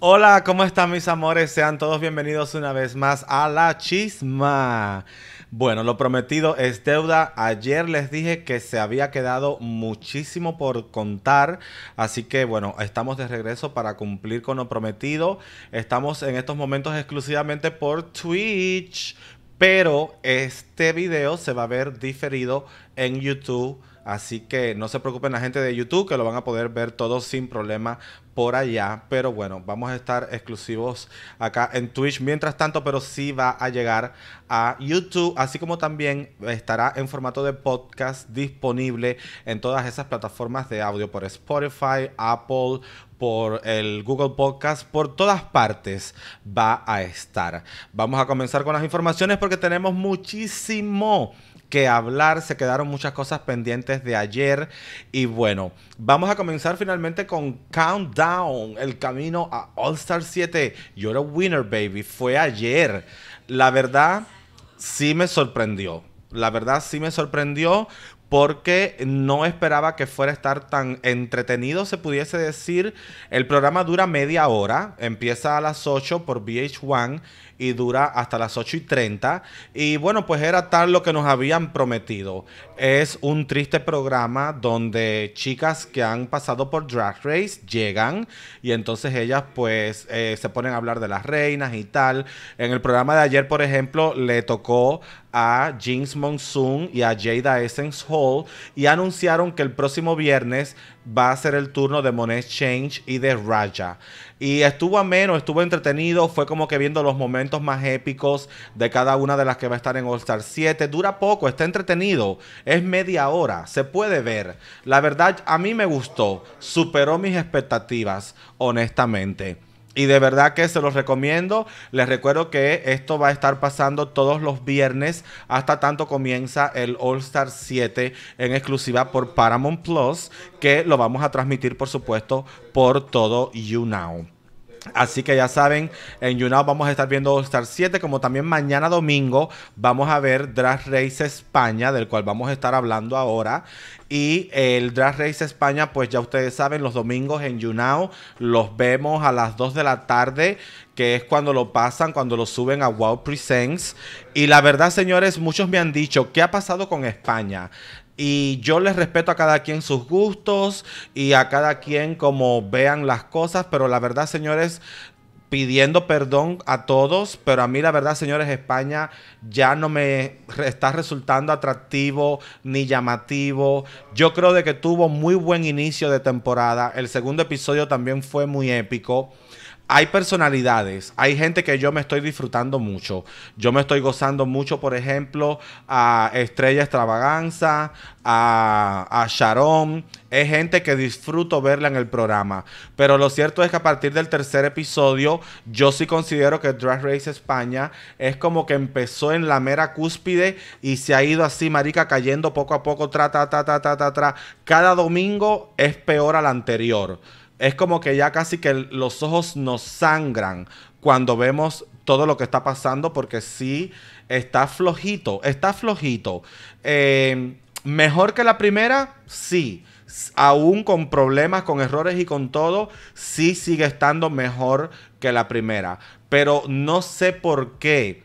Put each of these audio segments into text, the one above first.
Hola, ¿cómo están mis amores? Sean todos bienvenidos una vez más a La Chisma. Bueno, lo prometido es deuda. Ayer les dije que se había quedado muchísimo por contar, así que bueno, estamos de regreso para cumplir con lo prometido. Estamos en estos momentos exclusivamente por Twitch, pero este video se va a ver diferido en YouTube. Así que no se preocupen la gente de YouTube que lo van a poder ver todo sin problema por allá. Pero bueno, vamos a estar exclusivos acá en Twitch mientras tanto, pero sí va a llegar a YouTube, así como también estará en formato de podcast disponible en todas esas plataformas de audio por Spotify, Apple, por el Google Podcast, por todas partes va a estar. Vamos a comenzar con las informaciones porque tenemos muchísimo que hablar, se quedaron muchas cosas pendientes de ayer y bueno, vamos a comenzar finalmente con Countdown, el camino a All Star 7. You're a winner, baby, fue ayer. La verdad, sí me sorprendió. La verdad, sí me sorprendió porque no esperaba que fuera a estar tan entretenido, se pudiese decir. El programa dura media hora, empieza a las 8 por VH1 y dura hasta las 8 y 30. Y bueno, pues era tal lo que nos habían prometido. Es un triste programa donde chicas que han pasado por Drag Race llegan y entonces ellas pues eh, se ponen a hablar de las reinas y tal. En el programa de ayer, por ejemplo, le tocó a Jinx Monsoon y a Jada Essence Hall y anunciaron que el próximo viernes va a ser el turno de Monet Change y de Raja. Y estuvo ameno, estuvo entretenido, fue como que viendo los momentos más épicos de cada una de las que va a estar en All Star 7. Dura poco, está entretenido, es media hora, se puede ver. La verdad, a mí me gustó, superó mis expectativas, honestamente. Y de verdad que se los recomiendo. Les recuerdo que esto va a estar pasando todos los viernes hasta tanto comienza el All Star 7 en exclusiva por Paramount Plus, que lo vamos a transmitir por supuesto por todo YouNow. Así que ya saben, en YouNow vamos a estar viendo Star 7, como también mañana domingo vamos a ver Draft Race España, del cual vamos a estar hablando ahora. Y el Drag Race España, pues ya ustedes saben, los domingos en YouNow los vemos a las 2 de la tarde, que es cuando lo pasan, cuando lo suben a Wow Presents. Y la verdad, señores, muchos me han dicho, ¿qué ha pasado con España? Y yo les respeto a cada quien sus gustos y a cada quien como vean las cosas, pero la verdad, señores, pidiendo perdón a todos, pero a mí la verdad, señores, España ya no me está resultando atractivo ni llamativo. Yo creo de que tuvo muy buen inicio de temporada. El segundo episodio también fue muy épico hay personalidades, hay gente que yo me estoy disfrutando mucho. Yo me estoy gozando mucho, por ejemplo, a Estrella Extravaganza, a, Sharon. Es gente que disfruto verla en el programa. Pero lo cierto es que a partir del tercer episodio, yo sí considero que Drag Race España es como que empezó en la mera cúspide y se ha ido así, marica, cayendo poco a poco, tra, ta, ta, ta, tra. Cada domingo es peor al anterior es como que ya casi que los ojos nos sangran cuando vemos todo lo que está pasando porque sí está flojito, está flojito. Eh, mejor que la primera, sí. Aún con problemas, con errores y con todo, sí sigue estando mejor que la primera. Pero no sé por qué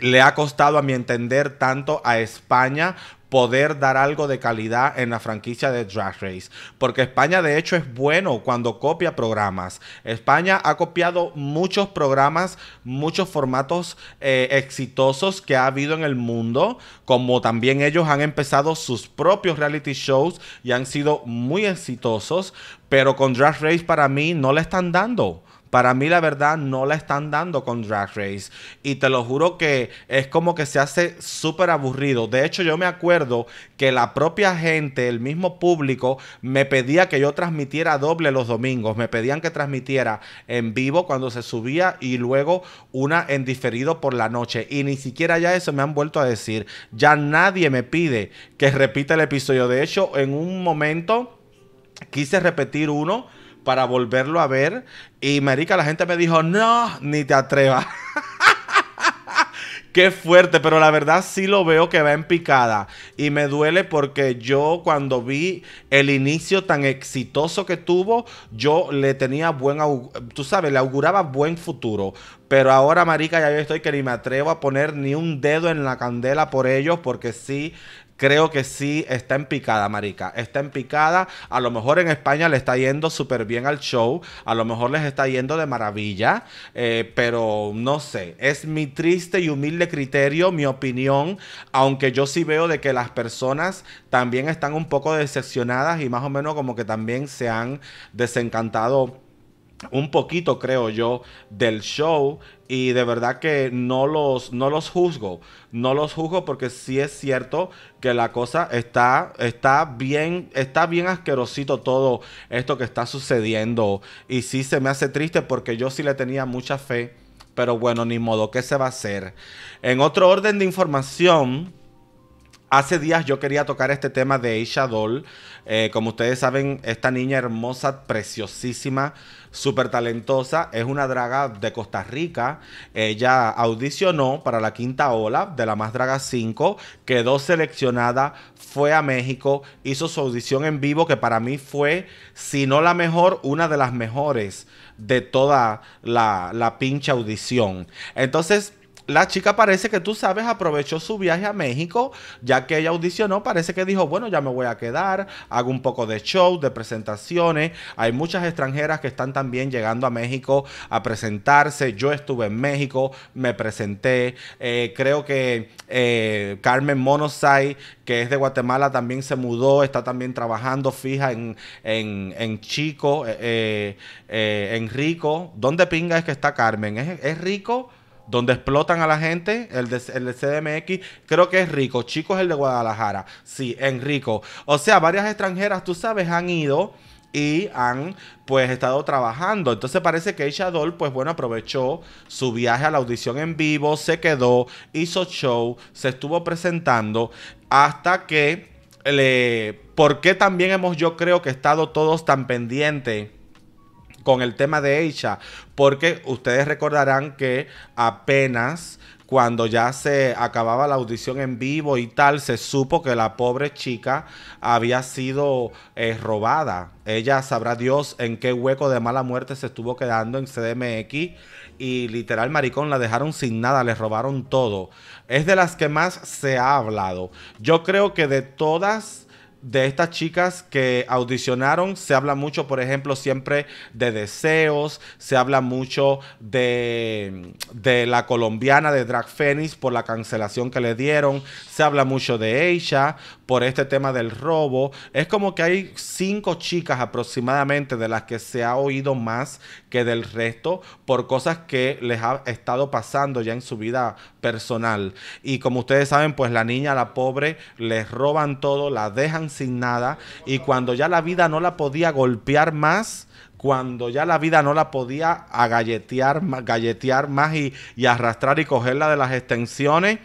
le ha costado a mi entender tanto a España poder dar algo de calidad en la franquicia de Drag Race. Porque España de hecho es bueno cuando copia programas. España ha copiado muchos programas, muchos formatos eh, exitosos que ha habido en el mundo, como también ellos han empezado sus propios reality shows y han sido muy exitosos, pero con Drag Race para mí no le están dando. Para mí la verdad no la están dando con Drag Race. Y te lo juro que es como que se hace súper aburrido. De hecho yo me acuerdo que la propia gente, el mismo público, me pedía que yo transmitiera doble los domingos. Me pedían que transmitiera en vivo cuando se subía y luego una en diferido por la noche. Y ni siquiera ya eso me han vuelto a decir. Ya nadie me pide que repita el episodio. De hecho, en un momento quise repetir uno para volverlo a ver. Y marica, la gente me dijo, no, ni te atrevas. Qué fuerte, pero la verdad sí lo veo que va en picada. Y me duele porque yo cuando vi el inicio tan exitoso que tuvo, yo le tenía buen, tú sabes, le auguraba buen futuro. Pero ahora, marica, ya yo estoy que ni me atrevo a poner ni un dedo en la candela por ellos porque sí creo que sí está en picada, Marica. Está en picada. A lo mejor en España le está yendo súper bien al show. A lo mejor les está yendo de maravilla. Eh, pero no sé. Es mi triste y humilde criterio, mi opinión. Aunque yo sí veo de que las personas también están un poco decepcionadas y más o menos como que también se han desencantado un poquito, creo yo, del show y de verdad que no los, no los juzgo, no los juzgo porque sí es cierto que la cosa está, está bien, está bien asquerosito todo esto que está sucediendo y sí se me hace triste porque yo sí le tenía mucha fe, pero bueno, ni modo, ¿qué se va a hacer? En otro orden de información... Hace días yo quería tocar este tema de Aisha Doll. Eh, como ustedes saben, esta niña hermosa, preciosísima, súper talentosa, es una draga de Costa Rica. Ella audicionó para la quinta ola de la Más Draga 5, quedó seleccionada, fue a México, hizo su audición en vivo que para mí fue, si no la mejor, una de las mejores de toda la, la pinche audición. Entonces, la chica parece que tú sabes, aprovechó su viaje a México, ya que ella audicionó, parece que dijo, bueno, ya me voy a quedar, hago un poco de show, de presentaciones, hay muchas extranjeras que están también llegando a México a presentarse, yo estuve en México, me presenté, eh, creo que eh, Carmen Monosay, que es de Guatemala, también se mudó, está también trabajando fija en, en, en Chico, eh, en Rico, ¿dónde pinga es que está Carmen? ¿Es, es Rico? donde explotan a la gente, el de, el CDMX, creo que es Rico, chicos el de Guadalajara, sí, en Rico. O sea, varias extranjeras, tú sabes, han ido y han pues estado trabajando. Entonces parece que ella pues bueno aprovechó su viaje a la audición en vivo, se quedó, hizo show, se estuvo presentando hasta que le... ¿Por qué también hemos yo creo que estado todos tan pendientes? con el tema de Aisha, porque ustedes recordarán que apenas cuando ya se acababa la audición en vivo y tal, se supo que la pobre chica había sido eh, robada. Ella sabrá Dios en qué hueco de mala muerte se estuvo quedando en CDMX y literal maricón la dejaron sin nada, le robaron todo. Es de las que más se ha hablado. Yo creo que de todas de estas chicas que audicionaron, se habla mucho, por ejemplo, siempre de deseos, se habla mucho de, de la colombiana de Drag Phoenix por la cancelación que le dieron, se habla mucho de ella por este tema del robo. Es como que hay cinco chicas aproximadamente de las que se ha oído más que del resto por cosas que les ha estado pasando ya en su vida personal. Y como ustedes saben, pues la niña, la pobre, les roban todo, la dejan sin nada y cuando ya la vida no la podía golpear más, cuando ya la vida no la podía agalletear, galletear más y, y arrastrar y cogerla de las extensiones,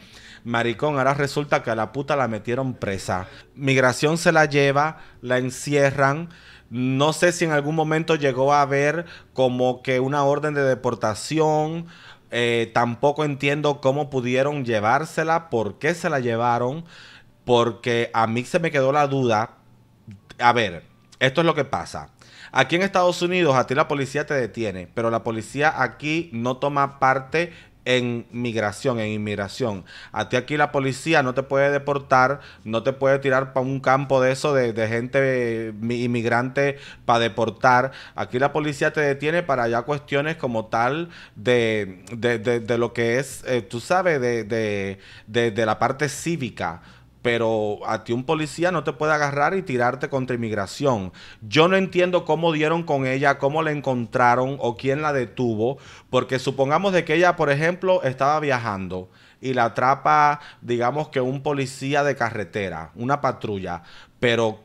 maricón, ahora resulta que a la puta la metieron presa. Migración se la lleva, la encierran. No sé si en algún momento llegó a haber como que una orden de deportación. Eh, tampoco entiendo cómo pudieron llevársela, por qué se la llevaron porque a mí se me quedó la duda. A ver, esto es lo que pasa. Aquí en Estados Unidos a ti la policía te detiene, pero la policía aquí no toma parte en migración, en inmigración. A ti aquí la policía no te puede deportar, no te puede tirar para un campo de eso de, gente inmigrante para deportar. Aquí la policía te detiene para ya cuestiones como tal de, lo que es, eh, tú sabes, de la parte cívica pero a ti un policía no te puede agarrar y tirarte contra inmigración. Yo no entiendo cómo dieron con ella, cómo la encontraron o quién la detuvo, porque supongamos de que ella, por ejemplo, estaba viajando y la atrapa, digamos que un policía de carretera, una patrulla, pero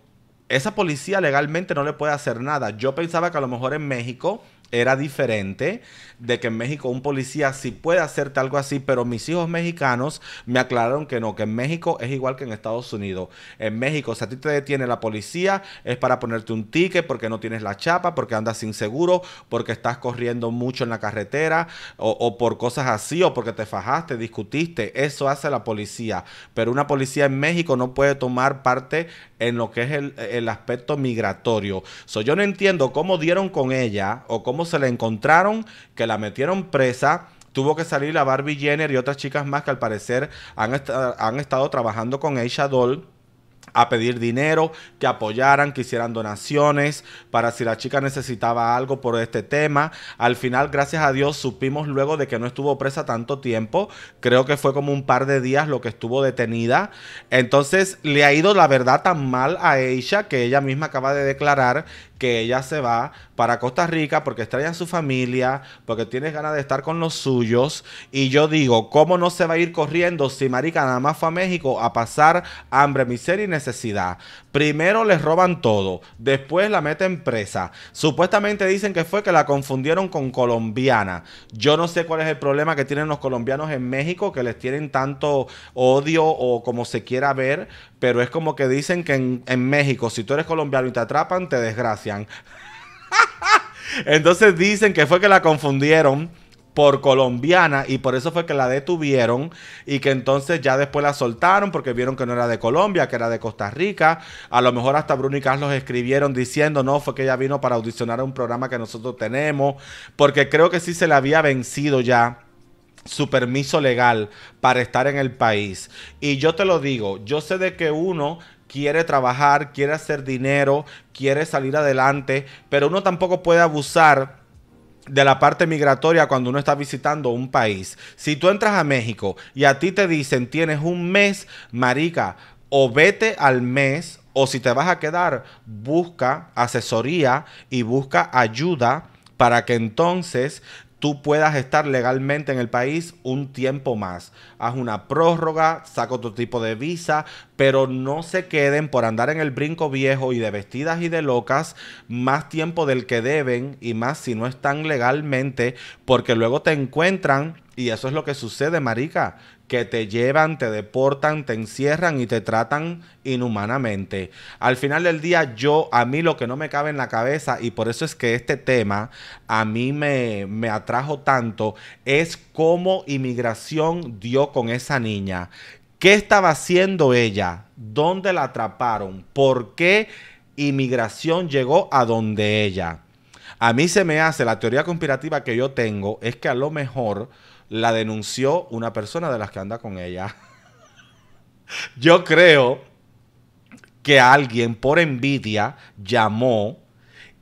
esa policía legalmente no le puede hacer nada. Yo pensaba que a lo mejor en México era diferente, de que en México un policía sí puede hacerte algo así, pero mis hijos mexicanos me aclararon que no, que en México es igual que en Estados Unidos. En México, si a ti te detiene la policía, es para ponerte un ticket porque no tienes la chapa, porque andas sin seguro, porque estás corriendo mucho en la carretera, o, o por cosas así, o porque te fajaste, discutiste. Eso hace la policía. Pero una policía en México no puede tomar parte en lo que es el, el aspecto migratorio. So, yo no entiendo cómo dieron con ella o cómo se la encontraron, que la metieron presa. Tuvo que salir la Barbie Jenner y otras chicas más que al parecer han, han estado trabajando con Aisha Doll a pedir dinero, que apoyaran, que hicieran donaciones para si la chica necesitaba algo por este tema. Al final, gracias a Dios, supimos luego de que no estuvo presa tanto tiempo. Creo que fue como un par de días lo que estuvo detenida. Entonces le ha ido la verdad tan mal a ella que ella misma acaba de declarar que ella se va para Costa Rica porque extraña a su familia, porque tiene ganas de estar con los suyos. Y yo digo, ¿cómo no se va a ir corriendo si Marica nada más fue a México a pasar hambre, miseria y necesidad? Primero les roban todo, después la meten presa. Supuestamente dicen que fue que la confundieron con colombiana. Yo no sé cuál es el problema que tienen los colombianos en México, que les tienen tanto odio o como se quiera ver, pero es como que dicen que en, México, si tú eres colombiano y te atrapan, te desgracia. Entonces dicen que fue que la confundieron por colombiana y por eso fue que la detuvieron y que entonces ya después la soltaron porque vieron que no era de Colombia, que era de Costa Rica. A lo mejor hasta Bruno y Carlos escribieron diciendo, no, fue que ella vino para audicionar a un programa que nosotros tenemos, porque creo que sí se le había vencido ya su permiso legal para estar en el país. Y yo te lo digo, yo sé de que uno quiere trabajar, quiere hacer dinero, quiere salir adelante, pero uno tampoco puede abusar de la parte migratoria cuando uno está visitando un país. Si tú entras a México y a ti te dicen tienes un mes, marica, o vete al mes, o si te vas a quedar, busca asesoría y busca ayuda para que entonces tú puedas estar legalmente en el país un tiempo más. Haz una prórroga, saco otro tipo de visa, pero no se queden por andar en el brinco viejo y de vestidas y de locas más tiempo del que deben y más si no están legalmente, porque luego te encuentran y eso es lo que sucede, marica que te llevan, te deportan, te encierran y te tratan inhumanamente. Al final del día, yo, a mí lo que no me cabe en la cabeza, y por eso es que este tema a mí me, me atrajo tanto, es cómo inmigración dio con esa niña. ¿Qué estaba haciendo ella? ¿Dónde la atraparon? ¿Por qué inmigración llegó a donde ella? A mí se me hace la teoría conspirativa que yo tengo es que a lo mejor la denunció una persona de las que anda con ella. Yo creo que alguien por envidia llamó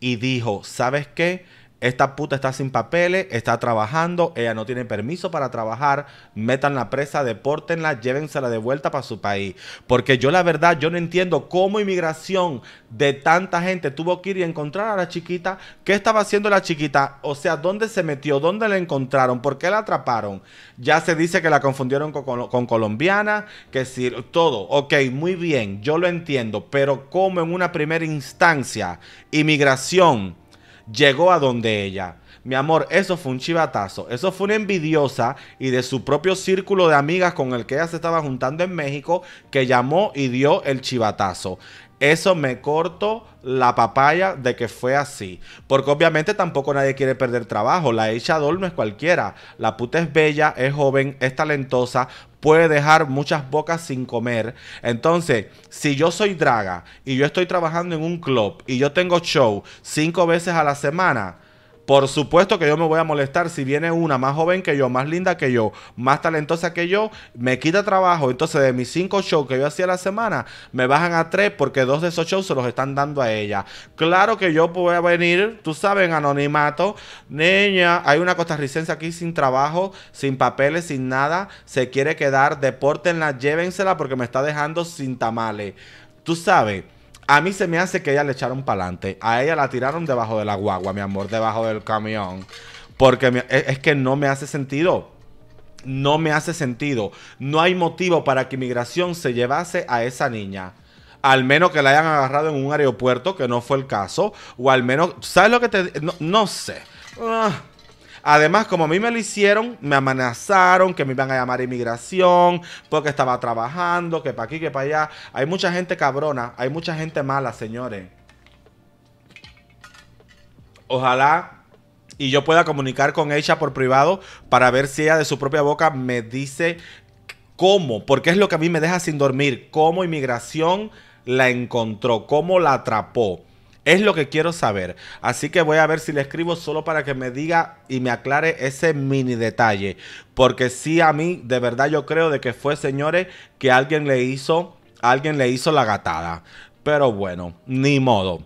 y dijo, ¿sabes qué? esta puta está sin papeles, está trabajando, ella no tiene permiso para trabajar, metan la presa, depórtenla, llévensela de vuelta para su país. Porque yo la verdad, yo no entiendo cómo inmigración de tanta gente tuvo que ir y encontrar a la chiquita. ¿Qué estaba haciendo la chiquita? O sea, ¿dónde se metió? ¿Dónde la encontraron? ¿Por qué la atraparon? Ya se dice que la confundieron con, colombiana, que si todo, ok, muy bien, yo lo entiendo, pero cómo en una primera instancia, inmigración llegó a donde ella. Mi amor, eso fue un chivatazo. Eso fue una envidiosa y de su propio círculo de amigas con el que ella se estaba juntando en México que llamó y dio el chivatazo. Eso me corto la papaya de que fue así. Porque obviamente tampoco nadie quiere perder trabajo. La hecha Dol no es cualquiera. La puta es bella, es joven, es talentosa, puede dejar muchas bocas sin comer. Entonces, si yo soy draga y yo estoy trabajando en un club y yo tengo show cinco veces a la semana, por supuesto que yo me voy a molestar si viene una más joven que yo, más linda que yo, más talentosa que yo, me quita trabajo. Entonces, de mis cinco shows que yo hacía la semana, me bajan a tres porque dos de esos shows se los están dando a ella. Claro que yo voy a venir, tú sabes, anonimato. Niña, hay una costarricense aquí sin trabajo, sin papeles, sin nada. Se quiere quedar, depórtenla, llévensela porque me está dejando sin tamales. Tú sabes. A mí se me hace que ella le echaron para adelante. A ella la tiraron debajo de la guagua, mi amor, debajo del camión. Porque e, es que no me hace sentido. No me hace sentido. No hay motivo para que inmigración se llevase a esa niña. Al menos que la hayan agarrado en un aeropuerto, que no fue el caso. O al menos, ¿sabes lo que te... No, sé. Ah. Además, como a mí me lo hicieron, me amenazaron que me iban a llamar inmigración porque estaba trabajando, que para aquí, que para allá. Hay mucha gente cabrona, hay mucha gente mala, señores. Ojalá y yo pueda comunicar con ella por privado para ver si ella de su propia boca me dice cómo, porque es lo que a mí me deja sin dormir, cómo inmigración la encontró, cómo la atrapó. Es lo que quiero saber. Así que voy a ver si le escribo solo para que me diga y me aclare ese mini detalle. Porque sí a mí, de verdad yo creo de que fue, señores, que alguien le hizo, alguien le hizo la gatada. Pero bueno, ni modo.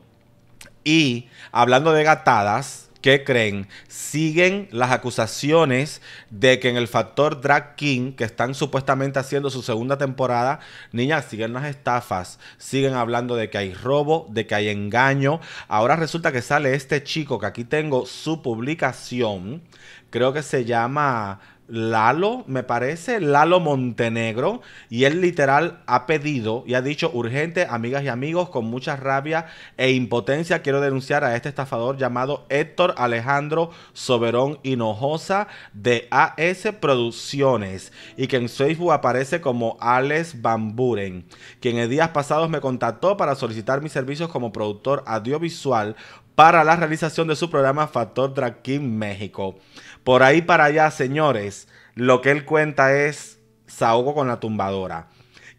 Y hablando de gatadas, ¿Qué creen? Siguen las acusaciones de que en el factor Drag King, que están supuestamente haciendo su segunda temporada, niñas, siguen las estafas, siguen hablando de que hay robo, de que hay engaño. Ahora resulta que sale este chico, que aquí tengo su publicación, creo que se llama Lalo, me parece, Lalo Montenegro, y él literal ha pedido y ha dicho urgente, amigas y amigos, con mucha rabia e impotencia, quiero denunciar a este estafador llamado Héctor Alejandro Soberón Hinojosa de AS Producciones, y que en Facebook aparece como Alex Bamburen, quien en días pasados me contactó para solicitar mis servicios como productor audiovisual para la realización de su programa Factor Drag King México. Por ahí para allá, señores, lo que él cuenta es Saogo con la tumbadora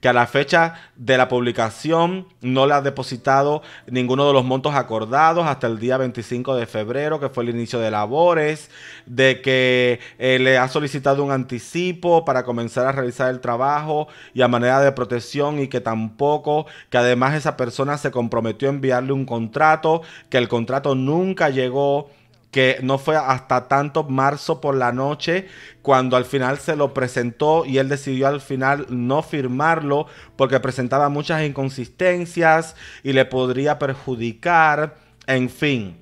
que a la fecha de la publicación no le ha depositado ninguno de los montos acordados hasta el día 25 de febrero, que fue el inicio de labores, de que eh, le ha solicitado un anticipo para comenzar a realizar el trabajo y a manera de protección y que tampoco, que además esa persona se comprometió a enviarle un contrato, que el contrato nunca llegó que no fue hasta tanto marzo por la noche cuando al final se lo presentó y él decidió al final no firmarlo porque presentaba muchas inconsistencias y le podría perjudicar, en fin.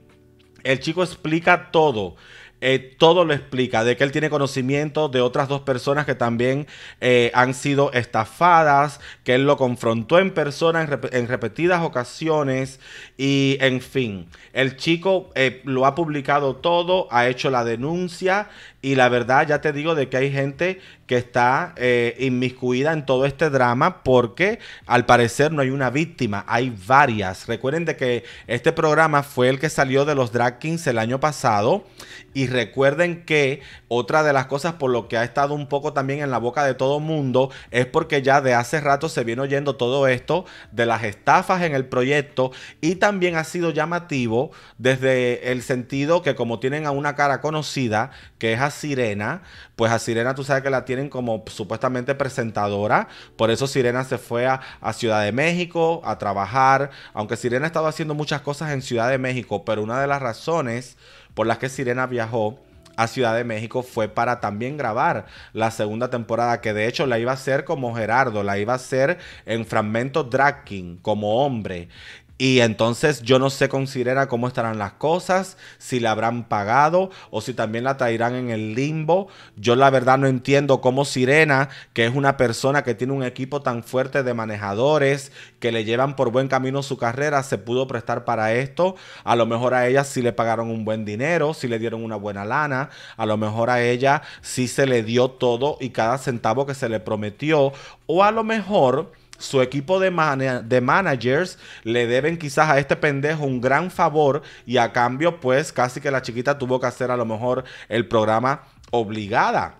El chico explica todo. Eh, todo lo explica, de que él tiene conocimiento de otras dos personas que también eh, han sido estafadas, que él lo confrontó en persona en, repetidas ocasiones y en fin, el chico eh, lo ha publicado todo, ha hecho la denuncia y la verdad, ya te digo de que hay gente que está eh, inmiscuida en todo este drama porque al parecer no hay una víctima, hay varias. Recuerden de que este programa fue el que salió de los Drag Kings el año pasado y recuerden que otra de las cosas por lo que ha estado un poco también en la boca de todo mundo es porque ya de hace rato se viene oyendo todo esto de las estafas en el proyecto y también ha sido llamativo desde el sentido que como tienen a una cara conocida que es así Sirena, pues a Sirena tú sabes que la tienen como supuestamente presentadora, por eso Sirena se fue a, Ciudad de México a trabajar, aunque Sirena estaba estado haciendo muchas cosas en Ciudad de México, pero una de las razones por las que Sirena viajó a Ciudad de México fue para también grabar la segunda temporada, que de hecho la iba a hacer como Gerardo, la iba a hacer en fragmento drag como hombre. Y entonces yo no sé considera cómo estarán las cosas, si la habrán pagado o si también la traerán en el limbo. Yo la verdad no entiendo cómo Sirena, que es una persona que tiene un equipo tan fuerte de manejadores que le llevan por buen camino su carrera, se pudo prestar para esto. A lo mejor a ella sí le pagaron un buen dinero, sí le dieron una buena lana, a lo mejor a ella sí se le dio todo y cada centavo que se le prometió o a lo mejor su equipo de, de, managers le deben quizás a este pendejo un gran favor y a cambio pues casi que la chiquita tuvo que hacer a lo mejor el programa obligada.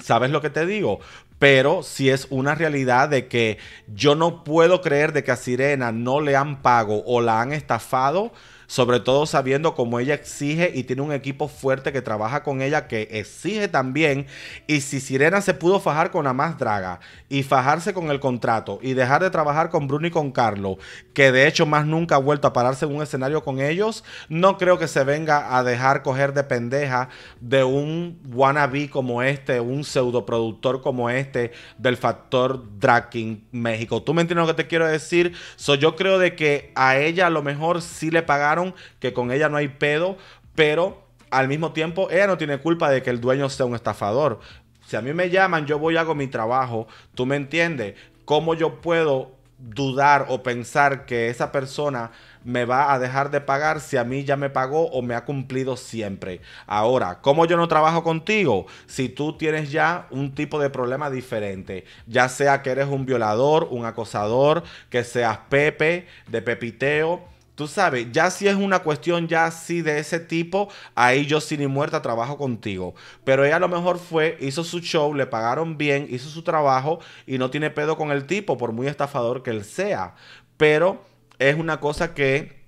¿Sabes lo que te digo? Pero si es una realidad de que yo no puedo creer de que a Sirena no le han pago o la han estafado sobre todo sabiendo cómo ella exige y tiene un equipo fuerte que trabaja con ella que exige también. Y si Sirena se pudo fajar con la más draga y fajarse con el contrato y dejar de trabajar con Bruno y con Carlos que de hecho más nunca ha vuelto a pararse en un escenario con ellos, no creo que se venga a dejar coger de pendeja de un wannabe como este, un pseudo productor como este del factor Draking México. ¿Tú me entiendes lo que te quiero decir? yo creo de que a ella a lo mejor sí le pagaron que con ella no hay pedo, pero al mismo tiempo ella no tiene culpa de que el dueño sea un estafador. Si a mí me llaman, yo voy y hago mi trabajo. ¿Tú me entiendes? ¿Cómo yo puedo dudar o pensar que esa persona me va a dejar de pagar si a mí ya me pagó o me ha cumplido siempre. Ahora, ¿cómo yo no trabajo contigo? Si tú tienes ya un tipo de problema diferente, ya sea que eres un violador, un acosador, que seas Pepe de Pepiteo Tú sabes, ya si es una cuestión ya así de ese tipo, ahí yo sin ni muerta trabajo contigo. Pero ella a lo mejor fue, hizo su show, le pagaron bien, hizo su trabajo y no tiene pedo con el tipo, por muy estafador que él sea. Pero es una cosa que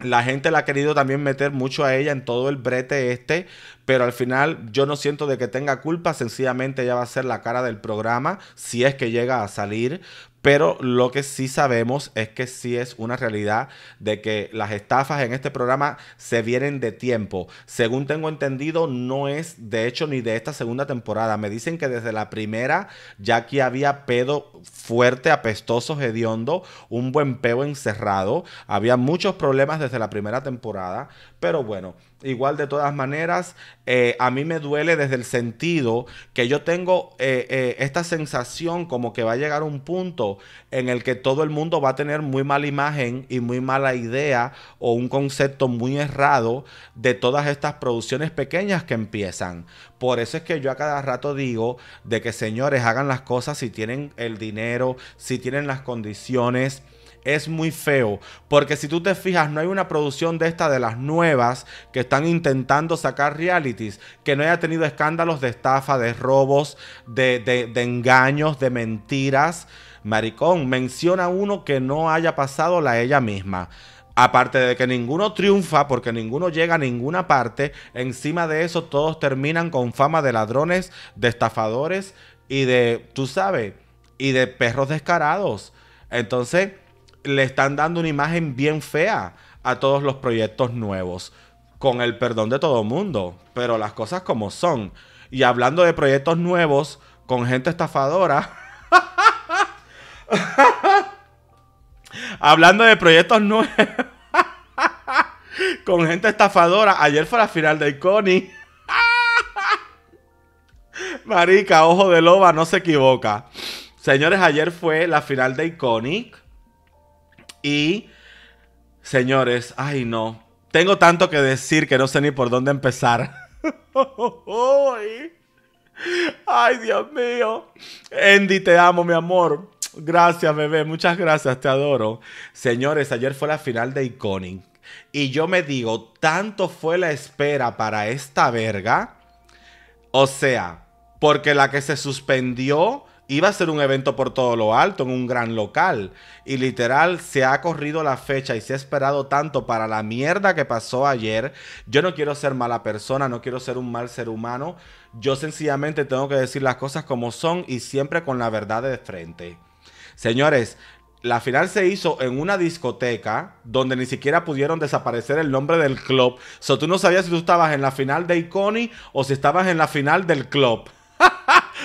la gente le ha querido también meter mucho a ella en todo el brete este, pero al final yo no siento de que tenga culpa, sencillamente ya va a ser la cara del programa si es que llega a salir, pero lo que sí sabemos es que sí es una realidad de que las estafas en este programa se vienen de tiempo. Según tengo entendido, no es de hecho ni de esta segunda temporada. Me dicen que desde la primera ya aquí había pedo fuerte, apestoso, hediondo, un buen pedo encerrado. Había muchos problemas desde la primera temporada, pero bueno igual de todas maneras. Eh, a mí me duele desde el sentido que yo tengo eh, eh, esta sensación como que va a llegar un punto en el que todo el mundo va a tener muy mala imagen y muy mala idea o un concepto muy errado de todas estas producciones pequeñas que empiezan. Por eso es que yo a cada rato digo de que señores hagan las cosas si tienen el dinero, si tienen las condiciones es muy feo, porque si tú te fijas, no hay una producción de esta de las nuevas que están intentando sacar realities que no haya tenido escándalos de estafa, de robos, de, de engaños, de mentiras. Maricón, menciona uno que no haya pasado la ella misma. Aparte de que ninguno triunfa porque ninguno llega a ninguna parte, encima de eso todos terminan con fama de ladrones, de estafadores y de, tú sabes, y de perros descarados. Entonces, le están dando una imagen bien fea a todos los proyectos nuevos, con el perdón de todo mundo, pero las cosas como son. Y hablando de proyectos nuevos con gente estafadora. hablando de proyectos nuevos con gente estafadora, ayer fue la final de Iconic Marica, ojo de loba, no se equivoca. Señores, ayer fue la final de Iconic. Y, señores, ay no, tengo tanto que decir que no sé ni por dónde empezar. ay, Dios mío. Andy, te amo, mi amor. Gracias, bebé. Muchas gracias, te adoro. Señores, ayer fue la final de Iconic. Y yo me digo, tanto fue la espera para esta verga. O sea, porque la que se suspendió iba a ser un evento por todo lo alto, en un gran local. Y literal, se ha corrido la fecha y se ha esperado tanto para la mierda que pasó ayer. Yo no quiero ser mala persona, no quiero ser un mal ser humano. Yo sencillamente tengo que decir las cosas como son y siempre con la verdad de frente. Señores, la final se hizo en una discoteca donde ni siquiera pudieron desaparecer el nombre del club. so, tú no sabías si tú estabas en la final de Iconi o si estabas en la final del club.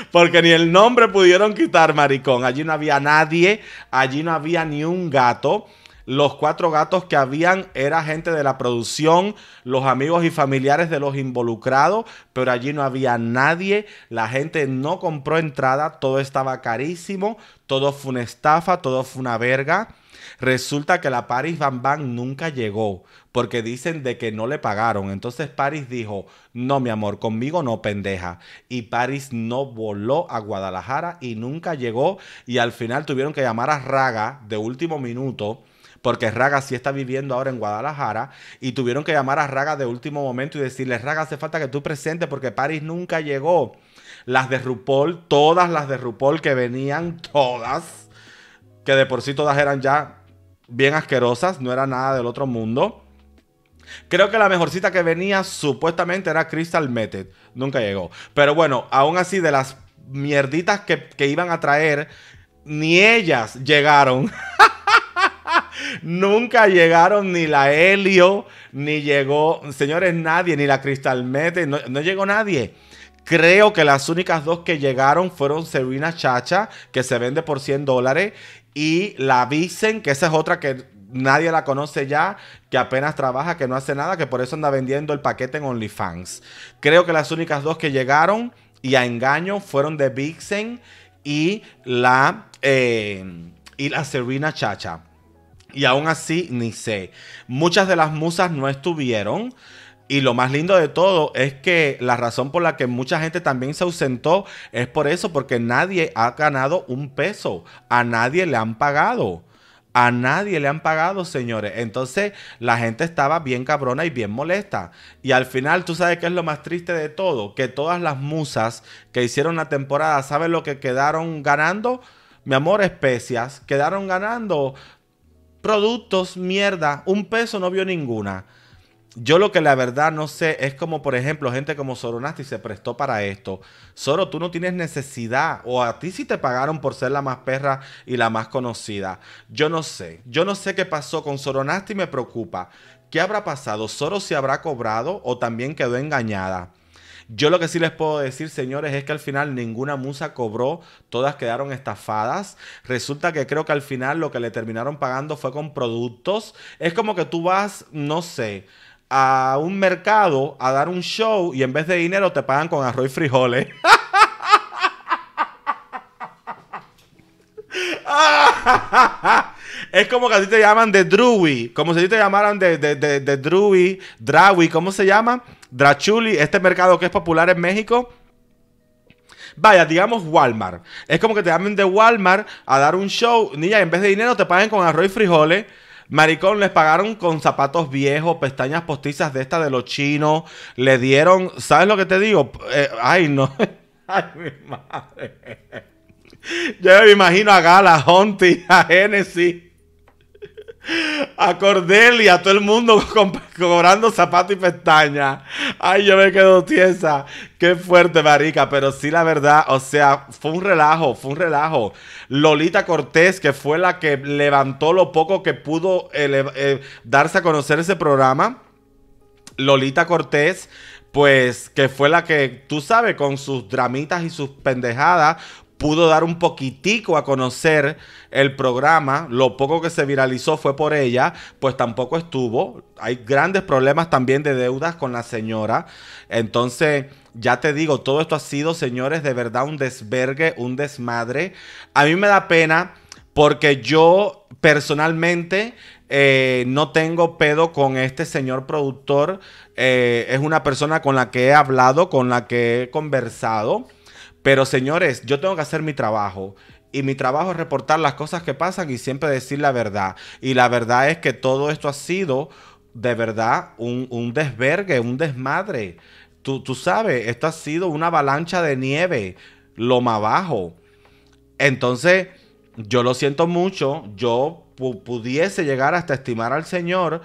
porque ni el nombre pudieron quitar, maricón. Allí no había nadie, allí no había ni un gato. Los cuatro gatos que habían era gente de la producción, los amigos y familiares de los involucrados, pero allí no había nadie. La gente no compró entrada, todo estaba carísimo, todo fue una estafa, todo fue una verga. Resulta que la Paris Van Van nunca llegó porque dicen de que no le pagaron. Entonces Paris dijo, no mi amor, conmigo no pendeja. Y Paris no voló a Guadalajara y nunca llegó. Y al final tuvieron que llamar a Raga de último minuto porque Raga sí está viviendo ahora en Guadalajara y tuvieron que llamar a Raga de último momento y decirle, Raga, hace falta que tú presentes porque Paris nunca llegó. Las de RuPaul, todas las de RuPaul que venían, todas, que de por sí todas eran ya bien asquerosas, no era nada del otro mundo. Creo que la mejorcita que venía supuestamente era Crystal Method. Nunca llegó. Pero bueno, aún así de las mierditas que, que iban a traer, ni ellas llegaron. Nunca llegaron ni la Helio, ni llegó, señores, nadie, ni la Crystal Method. No, no llegó nadie. Creo que las únicas dos que llegaron fueron Serena Chacha, que se vende por 100 dólares, y la Vixen, que esa es otra que nadie la conoce ya, que apenas trabaja, que no hace nada, que por eso anda vendiendo el paquete en OnlyFans. Creo que las únicas dos que llegaron y a engaño fueron de Vixen y la, eh, y la Serena Chacha. Y aún así, ni sé. Muchas de las musas no estuvieron. Y lo más lindo de todo es que la razón por la que mucha gente también se ausentó es por eso, porque nadie ha ganado un peso, a nadie le han pagado. A nadie le han pagado, señores. Entonces la gente estaba bien cabrona y bien molesta. Y al final, tú sabes qué es lo más triste de todo, que todas las musas que hicieron la temporada, ¿sabes lo que quedaron ganando? Mi amor, especias, quedaron ganando productos, mierda, un peso no vio ninguna yo lo que la verdad no sé es como, por ejemplo, gente como Soronasti se prestó para esto. Soro, tú no tienes necesidad. O a ti sí te pagaron por ser la más perra y la más conocida. Yo no sé. Yo no sé qué pasó con Soronasti me preocupa. ¿Qué habrá pasado? ¿Soro se habrá cobrado o también quedó engañada? Yo lo que sí les puedo decir, señores, es que al final ninguna musa cobró, todas quedaron estafadas. Resulta que creo que al final lo que le terminaron pagando fue con productos. Es como que tú vas, no sé, a un mercado a dar un show y en vez de dinero te pagan con arroz y frijoles. es como que así te llaman de Druwy. Como si te llamaran de, de, de, Druy, Drawi, ¿cómo se llama? Drachuli, este mercado que es popular en México. Vaya, digamos Walmart. Es como que te llamen de Walmart a dar un show. Niña, en vez de dinero te pagan con arroz y frijoles. Maricón, les pagaron con zapatos viejos, pestañas postizas de esta de los chinos. Le dieron, ¿sabes lo que te digo? Eh, ay, no. ay, mi madre. Yo me imagino a Gala, a Honti, a Genesis a Cordelia, y a todo el mundo cobrando zapatos y pestañas. Ay, yo me quedo tiesa. Qué fuerte, marica. Pero sí, la verdad, o sea, fue un relajo, fue un relajo. Lolita Cortés, que fue la que levantó lo poco que pudo eh, eh, darse a conocer ese programa. Lolita Cortés, pues que fue la que, tú sabes, con sus dramitas y sus pendejadas, pudo dar un poquitico a conocer el programa, lo poco que se viralizó fue por ella, pues tampoco estuvo. Hay grandes problemas también de deudas con la señora. Entonces, ya te digo, todo esto ha sido, señores, de verdad un desvergue, un desmadre. A mí me da pena porque yo personalmente eh, no tengo pedo con este señor productor. Eh, es una persona con la que he hablado, con la que he conversado. Pero señores, yo tengo que hacer mi trabajo. Y mi trabajo es reportar las cosas que pasan y siempre decir la verdad. Y la verdad es que todo esto ha sido de verdad un, un desvergue, un desmadre. Tú, tú sabes, esto ha sido una avalancha de nieve, lo más bajo. Entonces, yo lo siento mucho. Yo pudiese llegar hasta estimar al Señor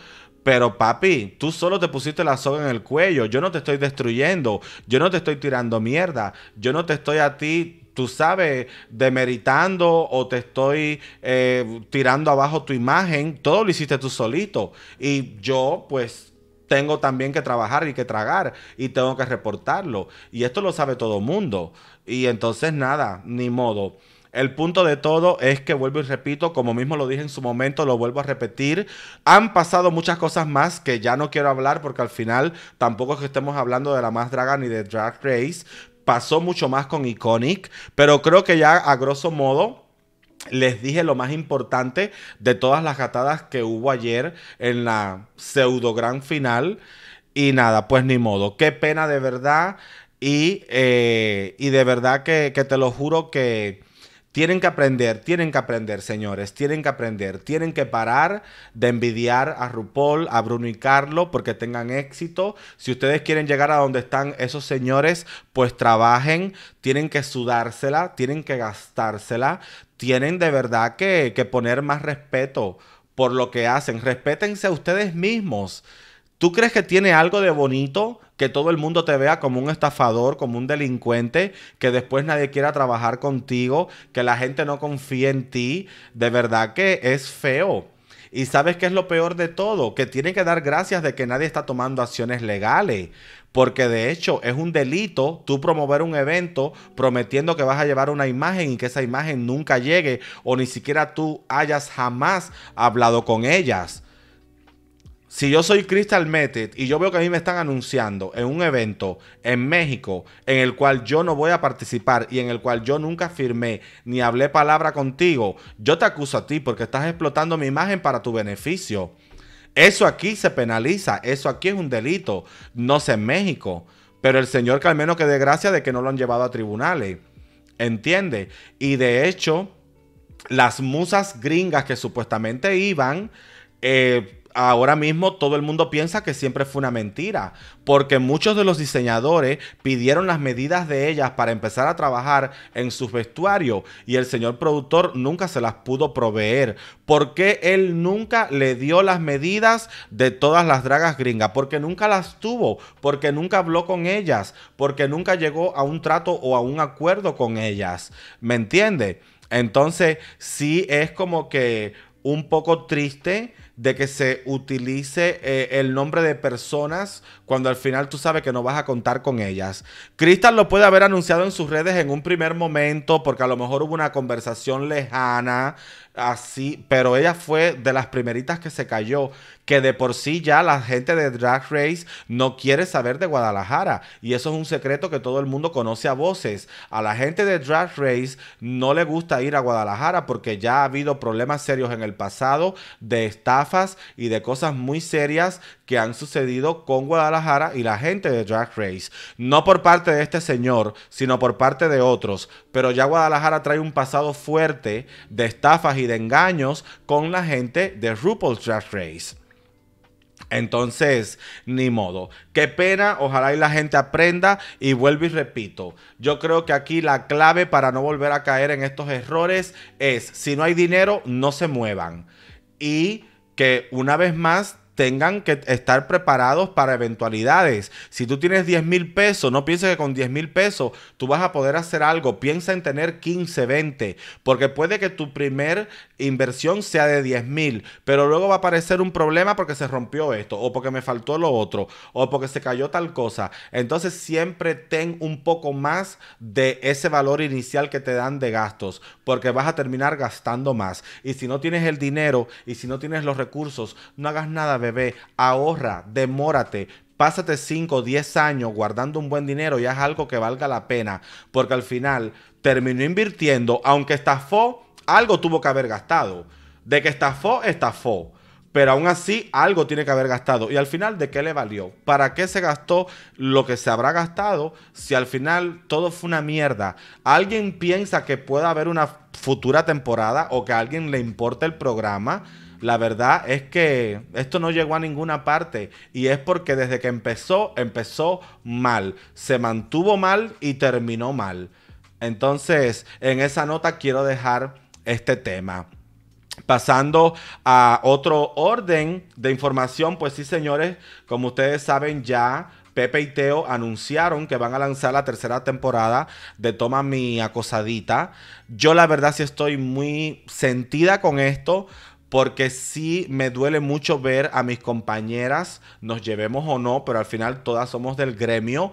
pero papi, tú solo te pusiste la soga en el cuello. Yo no te estoy destruyendo. Yo no te estoy tirando mierda. Yo no te estoy a ti tú sabes, demeritando o te estoy eh, tirando abajo tu imagen, todo lo hiciste tú solito. Y yo, pues, tengo también que trabajar y que tragar y tengo que reportarlo. Y esto lo sabe todo el mundo. Y entonces, nada, ni modo. El punto de todo es que vuelvo y repito, como mismo lo dije en su momento, lo vuelvo a repetir. Han pasado muchas cosas más que ya no quiero hablar porque al final tampoco es que estemos hablando de la más draga ni de Drag Race. Pasó mucho más con Iconic, pero creo que ya a grosso modo les dije lo más importante de todas las gatadas que hubo ayer en la pseudo gran final. Y nada, pues ni modo. Qué pena de verdad. Y, eh, de verdad que te lo juro que tienen que aprender, tienen que aprender, señores, tienen que aprender, tienen que parar de envidiar a RuPaul, a Bruno y Carlo porque tengan éxito. Si ustedes quieren llegar a donde están esos señores, pues trabajen, tienen que sudársela, tienen que gastársela, tienen de verdad que, que poner más respeto por lo que hacen. Respétense a ustedes mismos. ¿Tú crees que tiene algo de bonito que todo el mundo te vea como un estafador, como un delincuente, que después nadie quiera trabajar contigo, que la gente no confíe en ti? De verdad que es feo. Y sabes qué es lo peor de todo, que tiene que dar gracias de que nadie está tomando acciones legales, porque de hecho es un delito tú promover un evento prometiendo que vas a llevar una imagen y que esa imagen nunca llegue o ni siquiera tú hayas jamás hablado con ellas. Si yo soy Crystal Method y yo veo que a mí me están anunciando en un evento en México en el cual yo no voy a participar y en el cual yo nunca firmé ni hablé palabra contigo, yo te acuso a ti porque estás explotando mi imagen para tu beneficio. Eso aquí se penaliza, eso aquí es un delito, no sé en México. Pero el señor que al menos que gracia de que no lo han llevado a tribunales. ¿Entiende? Y de hecho, las musas gringas que supuestamente iban, eh, ahora mismo todo el mundo piensa que siempre fue una mentira, porque muchos de los diseñadores pidieron las medidas de ellas para empezar a trabajar en sus vestuarios y el señor productor nunca se las pudo proveer, porque él nunca le dio las medidas de todas las dragas gringas, porque nunca las tuvo, porque nunca habló con ellas, porque nunca llegó a un trato o a un acuerdo con ellas, ¿me entiende? Entonces, sí es como que un poco triste de que se utilice eh, el nombre de personas cuando al final tú sabes que no vas a contar con ellas. Cristal lo puede haber anunciado en sus redes en un primer momento porque a lo mejor hubo una conversación lejana así, pero ella fue de las primeritas que se cayó, que de por sí ya la gente de Drag Race no quiere saber de Guadalajara y eso es un secreto que todo el mundo conoce a voces. A la gente de Drag Race no le gusta ir a Guadalajara porque ya ha habido problemas serios en el pasado de estafas y de cosas muy serias que han sucedido con Guadalajara y la gente de Drag Race. No por parte de este señor, sino por parte de otros. Pero ya Guadalajara trae un pasado fuerte de estafas y de engaños con la gente de RuPaul's Drag Race. Entonces, ni modo. Qué pena, ojalá y la gente aprenda y vuelvo y repito. Yo creo que aquí la clave para no volver a caer en estos errores es, si no hay dinero, no se muevan. Y que una vez más tengan que estar preparados para eventualidades. Si tú tienes 10 mil pesos, no pienses que con 10 mil pesos tú vas a poder hacer algo. Piensa en tener 15, 20, porque puede que tu primer inversión sea de 10 mil, pero luego va a aparecer un problema porque se rompió esto, o porque me faltó lo otro, o porque se cayó tal cosa. Entonces siempre ten un poco más de ese valor inicial que te dan de gastos, porque vas a terminar gastando más. Y si no tienes el dinero y si no tienes los recursos, no hagas nada bebé, ahorra, demórate, pásate 5 o 10 años guardando un buen dinero y haz algo que valga la pena, porque al final terminó invirtiendo, aunque estafó, algo tuvo que haber gastado. De que estafó, estafó. Pero aún así, algo tiene que haber gastado. Y al final, ¿de qué le valió? ¿Para qué se gastó lo que se habrá gastado si al final todo fue una mierda? ¿Alguien piensa que pueda haber una futura temporada o que a alguien le importe el programa? La verdad es que esto no llegó a ninguna parte y es porque desde que empezó, empezó mal, se mantuvo mal y terminó mal. Entonces, en esa nota quiero dejar este tema. Pasando a otro orden de información, pues sí señores, como ustedes saben ya Pepe y Teo anunciaron que van a lanzar la tercera temporada de Toma mi acosadita. Yo la verdad sí estoy muy sentida con esto porque sí me duele mucho ver a mis compañeras, nos llevemos o no, pero al final todas somos del gremio,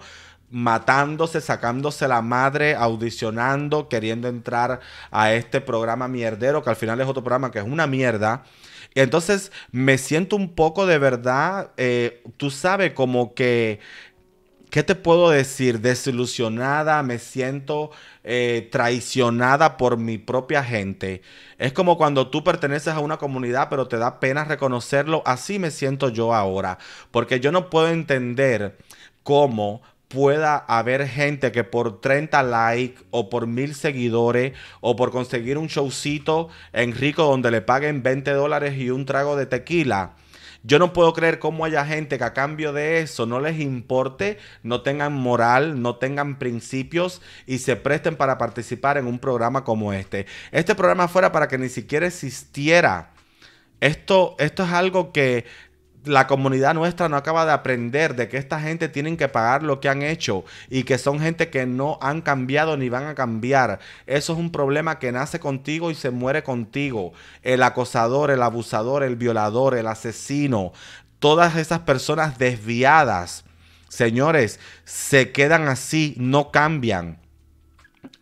matándose, sacándose la madre, audicionando, queriendo entrar a este programa mierdero, que al final es otro programa que es una mierda. entonces me siento un poco de verdad, eh, tú sabes, como que ¿Qué te puedo decir? Desilusionada, me siento eh, traicionada por mi propia gente. Es como cuando tú perteneces a una comunidad, pero te da pena reconocerlo. Así me siento yo ahora, porque yo no puedo entender cómo pueda haber gente que por 30 likes o por mil seguidores o por conseguir un showcito en rico donde le paguen 20 dólares y un trago de tequila yo no puedo creer cómo haya gente que a cambio de eso no les importe, no tengan moral, no tengan principios y se presten para participar en un programa como este. Este programa fuera para que ni siquiera existiera. Esto, esto es algo que la comunidad nuestra no acaba de aprender de que esta gente tienen que pagar lo que han hecho y que son gente que no han cambiado ni van a cambiar. Eso es un problema que nace contigo y se muere contigo. El acosador, el abusador, el violador, el asesino, todas esas personas desviadas, señores, se quedan así, no cambian.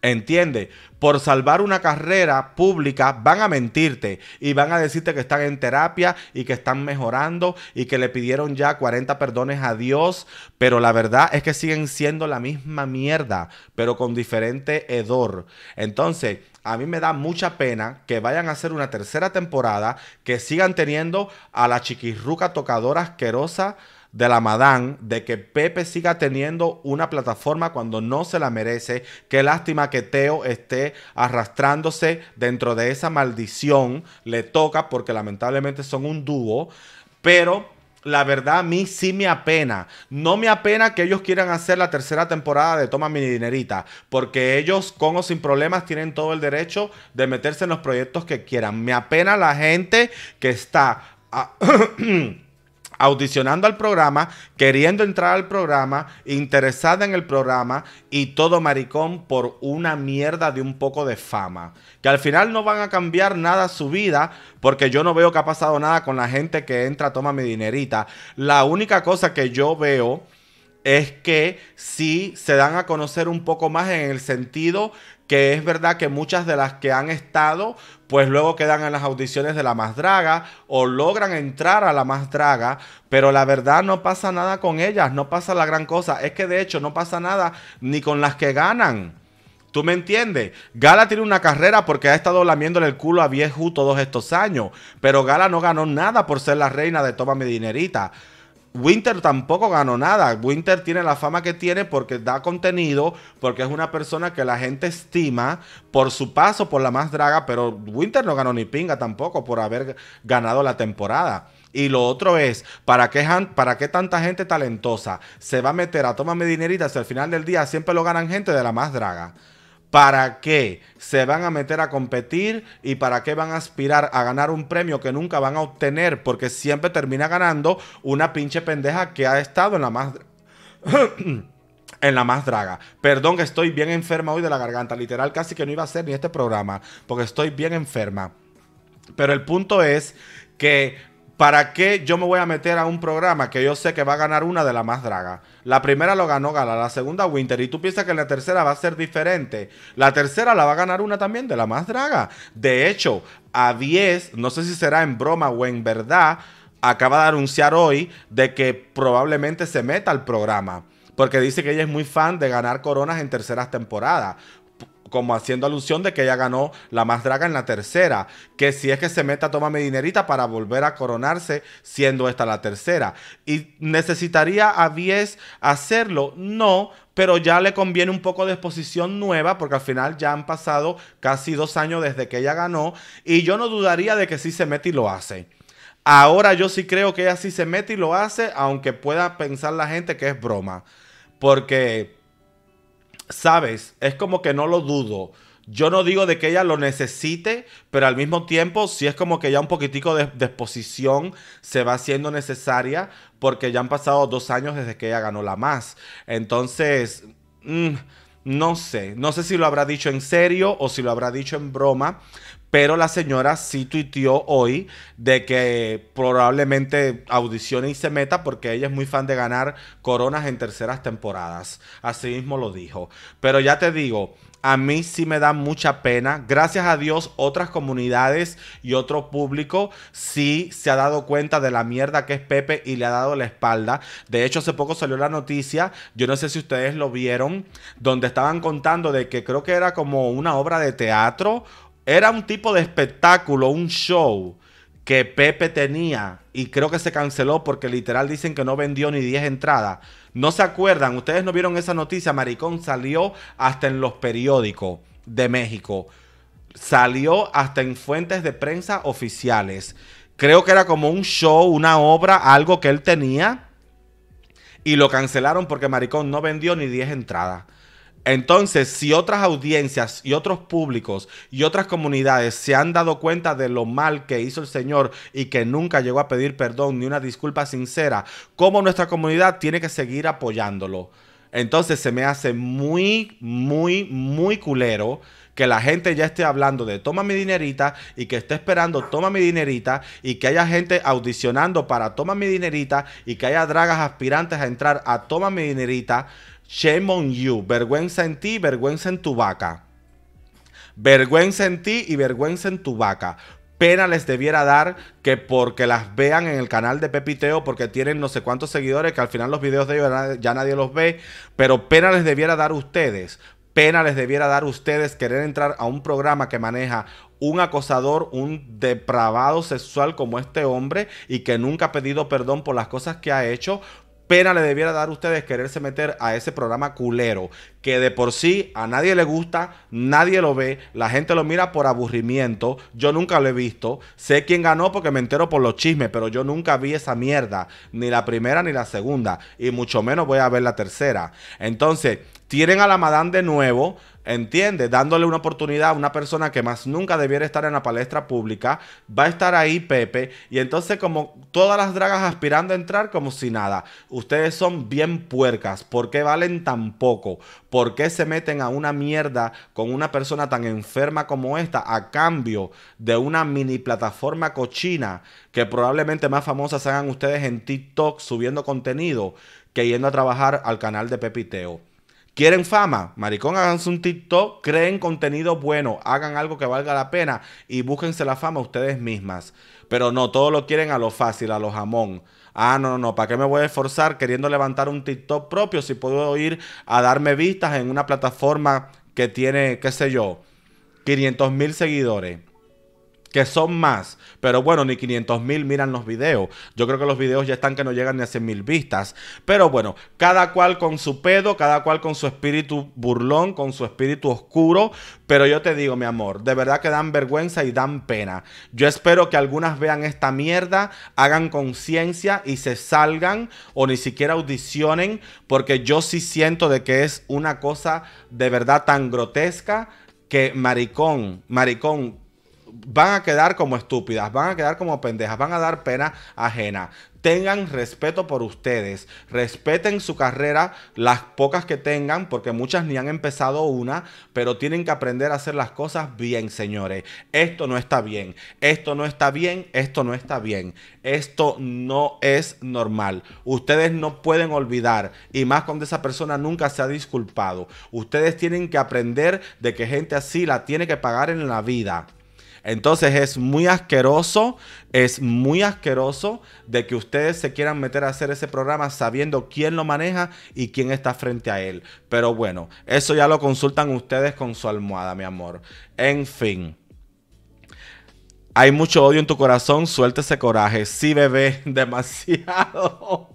Entiende, Por salvar una carrera pública van a mentirte y van a decirte que están en terapia y que están mejorando y que le pidieron ya 40 perdones a Dios, pero la verdad es que siguen siendo la misma mierda, pero con diferente hedor. Entonces, a mí me da mucha pena que vayan a hacer una tercera temporada, que sigan teniendo a la chiquirruca tocadora asquerosa de la Madán de que Pepe siga teniendo una plataforma cuando no se la merece. Qué lástima que Teo esté arrastrándose dentro de esa maldición. Le toca porque lamentablemente son un dúo. Pero la verdad a mí sí me apena. No me apena que ellos quieran hacer la tercera temporada de Toma mi dinerita, porque ellos con o sin problemas tienen todo el derecho de meterse en los proyectos que quieran. Me apena la gente que está... audicionando al programa, queriendo entrar al programa, interesada en el programa y todo maricón por una mierda de un poco de fama. Que al final no van a cambiar nada su vida porque yo no veo que ha pasado nada con la gente que entra, toma mi dinerita. La única cosa que yo veo es que si se dan a conocer un poco más en el sentido que es verdad que muchas de las que han estado, pues luego quedan en las audiciones de la más draga o logran entrar a la más draga, pero la verdad no pasa nada con ellas, no pasa la gran cosa. Es que de hecho no pasa nada ni con las que ganan. ¿Tú me entiendes? Gala tiene una carrera porque ha estado lamiéndole el culo a Vieju todos estos años, pero Gala no ganó nada por ser la reina de Toma Mi Dinerita. Winter tampoco ganó nada. Winter tiene la fama que tiene porque da contenido, porque es una persona que la gente estima por su paso por la más draga, pero Winter no ganó ni pinga tampoco por haber ganado la temporada. Y lo otro es, ¿para qué, ¿para qué tanta gente talentosa se va a meter a tómame dinerita si al final del día siempre lo ganan gente de la más draga? para qué se van a meter a competir y para qué van a aspirar a ganar un premio que nunca van a obtener, porque siempre termina ganando una pinche pendeja que ha estado en la más... en la más draga. Perdón que estoy bien enferma hoy de la garganta. Literal, casi que no iba a ser ni este programa. Porque estoy bien enferma. Pero el punto es que ¿Para qué yo me voy a meter a un programa que yo sé que va a ganar una de las más draga? La primera lo ganó Gala, la segunda Winter, y tú piensas que la tercera va a ser diferente. La tercera la va a ganar una también de la más draga. De hecho, a 10, no sé si será en broma o en verdad, acaba de anunciar hoy de que probablemente se meta al programa. Porque dice que ella es muy fan de ganar coronas en terceras temporadas como haciendo alusión de que ella ganó la más draga en la tercera, que si es que se meta toma mi dinerita para volver a coronarse siendo esta la tercera. ¿Y necesitaría a 10 hacerlo? No, pero ya le conviene un poco de exposición nueva porque al final ya han pasado casi dos años desde que ella ganó y yo no dudaría de que sí se mete y lo hace. Ahora yo sí creo que ella sí se mete y lo hace, aunque pueda pensar la gente que es broma, porque sabes, es como que no lo dudo. Yo no digo de que ella lo necesite, pero al mismo tiempo sí es como que ya un poquitico de, exposición se va haciendo necesaria porque ya han pasado dos años desde que ella ganó la más. Entonces, mm, no sé, no sé si lo habrá dicho en serio o si lo habrá dicho en broma, pero la señora sí tuiteó hoy de que probablemente audicione y se meta porque ella es muy fan de ganar coronas en terceras temporadas. Así mismo lo dijo. Pero ya te digo, a mí sí me da mucha pena. Gracias a Dios, otras comunidades y otro público sí se ha dado cuenta de la mierda que es Pepe y le ha dado la espalda. De hecho, hace poco salió la noticia, yo no sé si ustedes lo vieron, donde estaban contando de que creo que era como una obra de teatro era un tipo de espectáculo, un show que Pepe tenía y creo que se canceló porque literal dicen que no vendió ni 10 entradas. No se acuerdan, ustedes no vieron esa noticia, Maricón salió hasta en los periódicos de México, salió hasta en fuentes de prensa oficiales. Creo que era como un show, una obra, algo que él tenía y lo cancelaron porque Maricón no vendió ni 10 entradas. Entonces, si otras audiencias y otros públicos y otras comunidades se han dado cuenta de lo mal que hizo el Señor y que nunca llegó a pedir perdón ni una disculpa sincera, ¿cómo nuestra comunidad tiene que seguir apoyándolo? Entonces se me hace muy, muy, muy culero que la gente ya esté hablando de toma mi dinerita y que esté esperando toma mi dinerita y que haya gente audicionando para toma mi dinerita y que haya dragas aspirantes a entrar a toma mi dinerita Shame on you. Vergüenza en ti, vergüenza en tu vaca. Vergüenza en ti y vergüenza en tu vaca. Pena les debiera dar que porque las vean en el canal de Pepiteo, porque tienen no sé cuántos seguidores, que al final los videos de ellos ya nadie los ve, pero pena les debiera dar a ustedes. Pena les debiera dar a ustedes querer entrar a un programa que maneja un acosador, un depravado sexual como este hombre y que nunca ha pedido perdón por las cosas que ha hecho, pena le debiera dar a ustedes quererse meter a ese programa culero que de por sí a nadie le gusta, nadie lo ve, la gente lo mira por aburrimiento, yo nunca lo he visto, sé quién ganó porque me entero por los chismes, pero yo nunca vi esa mierda, ni la primera ni la segunda, y mucho menos voy a ver la tercera. Entonces, tienen a la madame de nuevo, ¿Entiendes? Dándole una oportunidad a una persona que más nunca debiera estar en la palestra pública. Va a estar ahí Pepe. Y entonces como todas las dragas aspirando a entrar como si nada. Ustedes son bien puercas. ¿Por qué valen tan poco? ¿Por qué se meten a una mierda con una persona tan enferma como esta a cambio de una mini plataforma cochina que probablemente más famosas hagan ustedes en TikTok subiendo contenido que yendo a trabajar al canal de Pepiteo? ¿Quieren fama? Maricón, háganse un TikTok, creen contenido bueno, hagan algo que valga la pena y búsquense la fama ustedes mismas. Pero no, todos lo quieren a lo fácil, a lo jamón. Ah, no, no, no, ¿para qué me voy a esforzar queriendo levantar un TikTok propio si puedo ir a darme vistas en una plataforma que tiene, qué sé yo, 500 mil seguidores? que son más, pero bueno, ni 500 mil miran los videos. Yo creo que los videos ya están que no llegan ni a 100 mil vistas. Pero bueno, cada cual con su pedo, cada cual con su espíritu burlón, con su espíritu oscuro. Pero yo te digo, mi amor, de verdad que dan vergüenza y dan pena. Yo espero que algunas vean esta mierda, hagan conciencia y se salgan o ni siquiera audicionen, porque yo sí siento de que es una cosa de verdad tan grotesca que maricón, maricón, van a quedar como estúpidas, van a quedar como pendejas, van a dar pena ajena. Tengan respeto por ustedes, respeten su carrera, las pocas que tengan, porque muchas ni han empezado una, pero tienen que aprender a hacer las cosas bien, señores. Esto no está bien, esto no está bien, esto no está bien, esto no es normal. Ustedes no pueden olvidar, y más cuando esa persona nunca se ha disculpado. Ustedes tienen que aprender de que gente así la tiene que pagar en la vida. Entonces es muy asqueroso, es muy asqueroso de que ustedes se quieran meter a hacer ese programa sabiendo quién lo maneja y quién está frente a él. Pero bueno, eso ya lo consultan ustedes con su almohada, mi amor. En fin. Hay mucho odio en tu corazón, suéltese ese coraje. Sí, bebé, demasiado.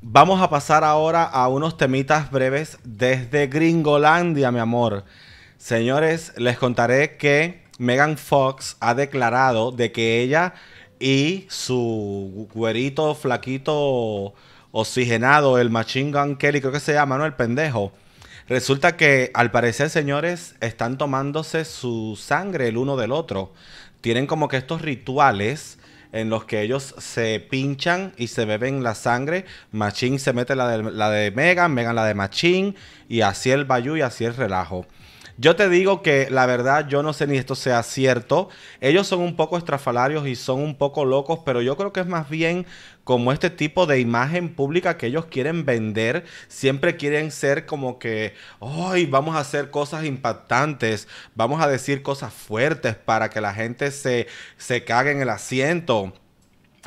Vamos a pasar ahora a unos temitas breves desde Gringolandia, mi amor. Señores, les contaré que Megan Fox ha declarado de que ella y su güerito flaquito oxigenado, el Machine Gun Kelly, creo que se llama, ¿no? El pendejo. Resulta que al parecer, señores, están tomándose su sangre el uno del otro. Tienen como que estos rituales en los que ellos se pinchan y se beben la sangre. Machín se mete la de, la de Megan, Megan la de Machín, y así el bayú y así el relajo. Yo te digo que la verdad, yo no sé ni esto sea cierto. Ellos son un poco estrafalarios y son un poco locos, pero yo creo que es más bien como este tipo de imagen pública que ellos quieren vender. Siempre quieren ser como que, hoy vamos a hacer cosas impactantes, vamos a decir cosas fuertes para que la gente se, se cague en el asiento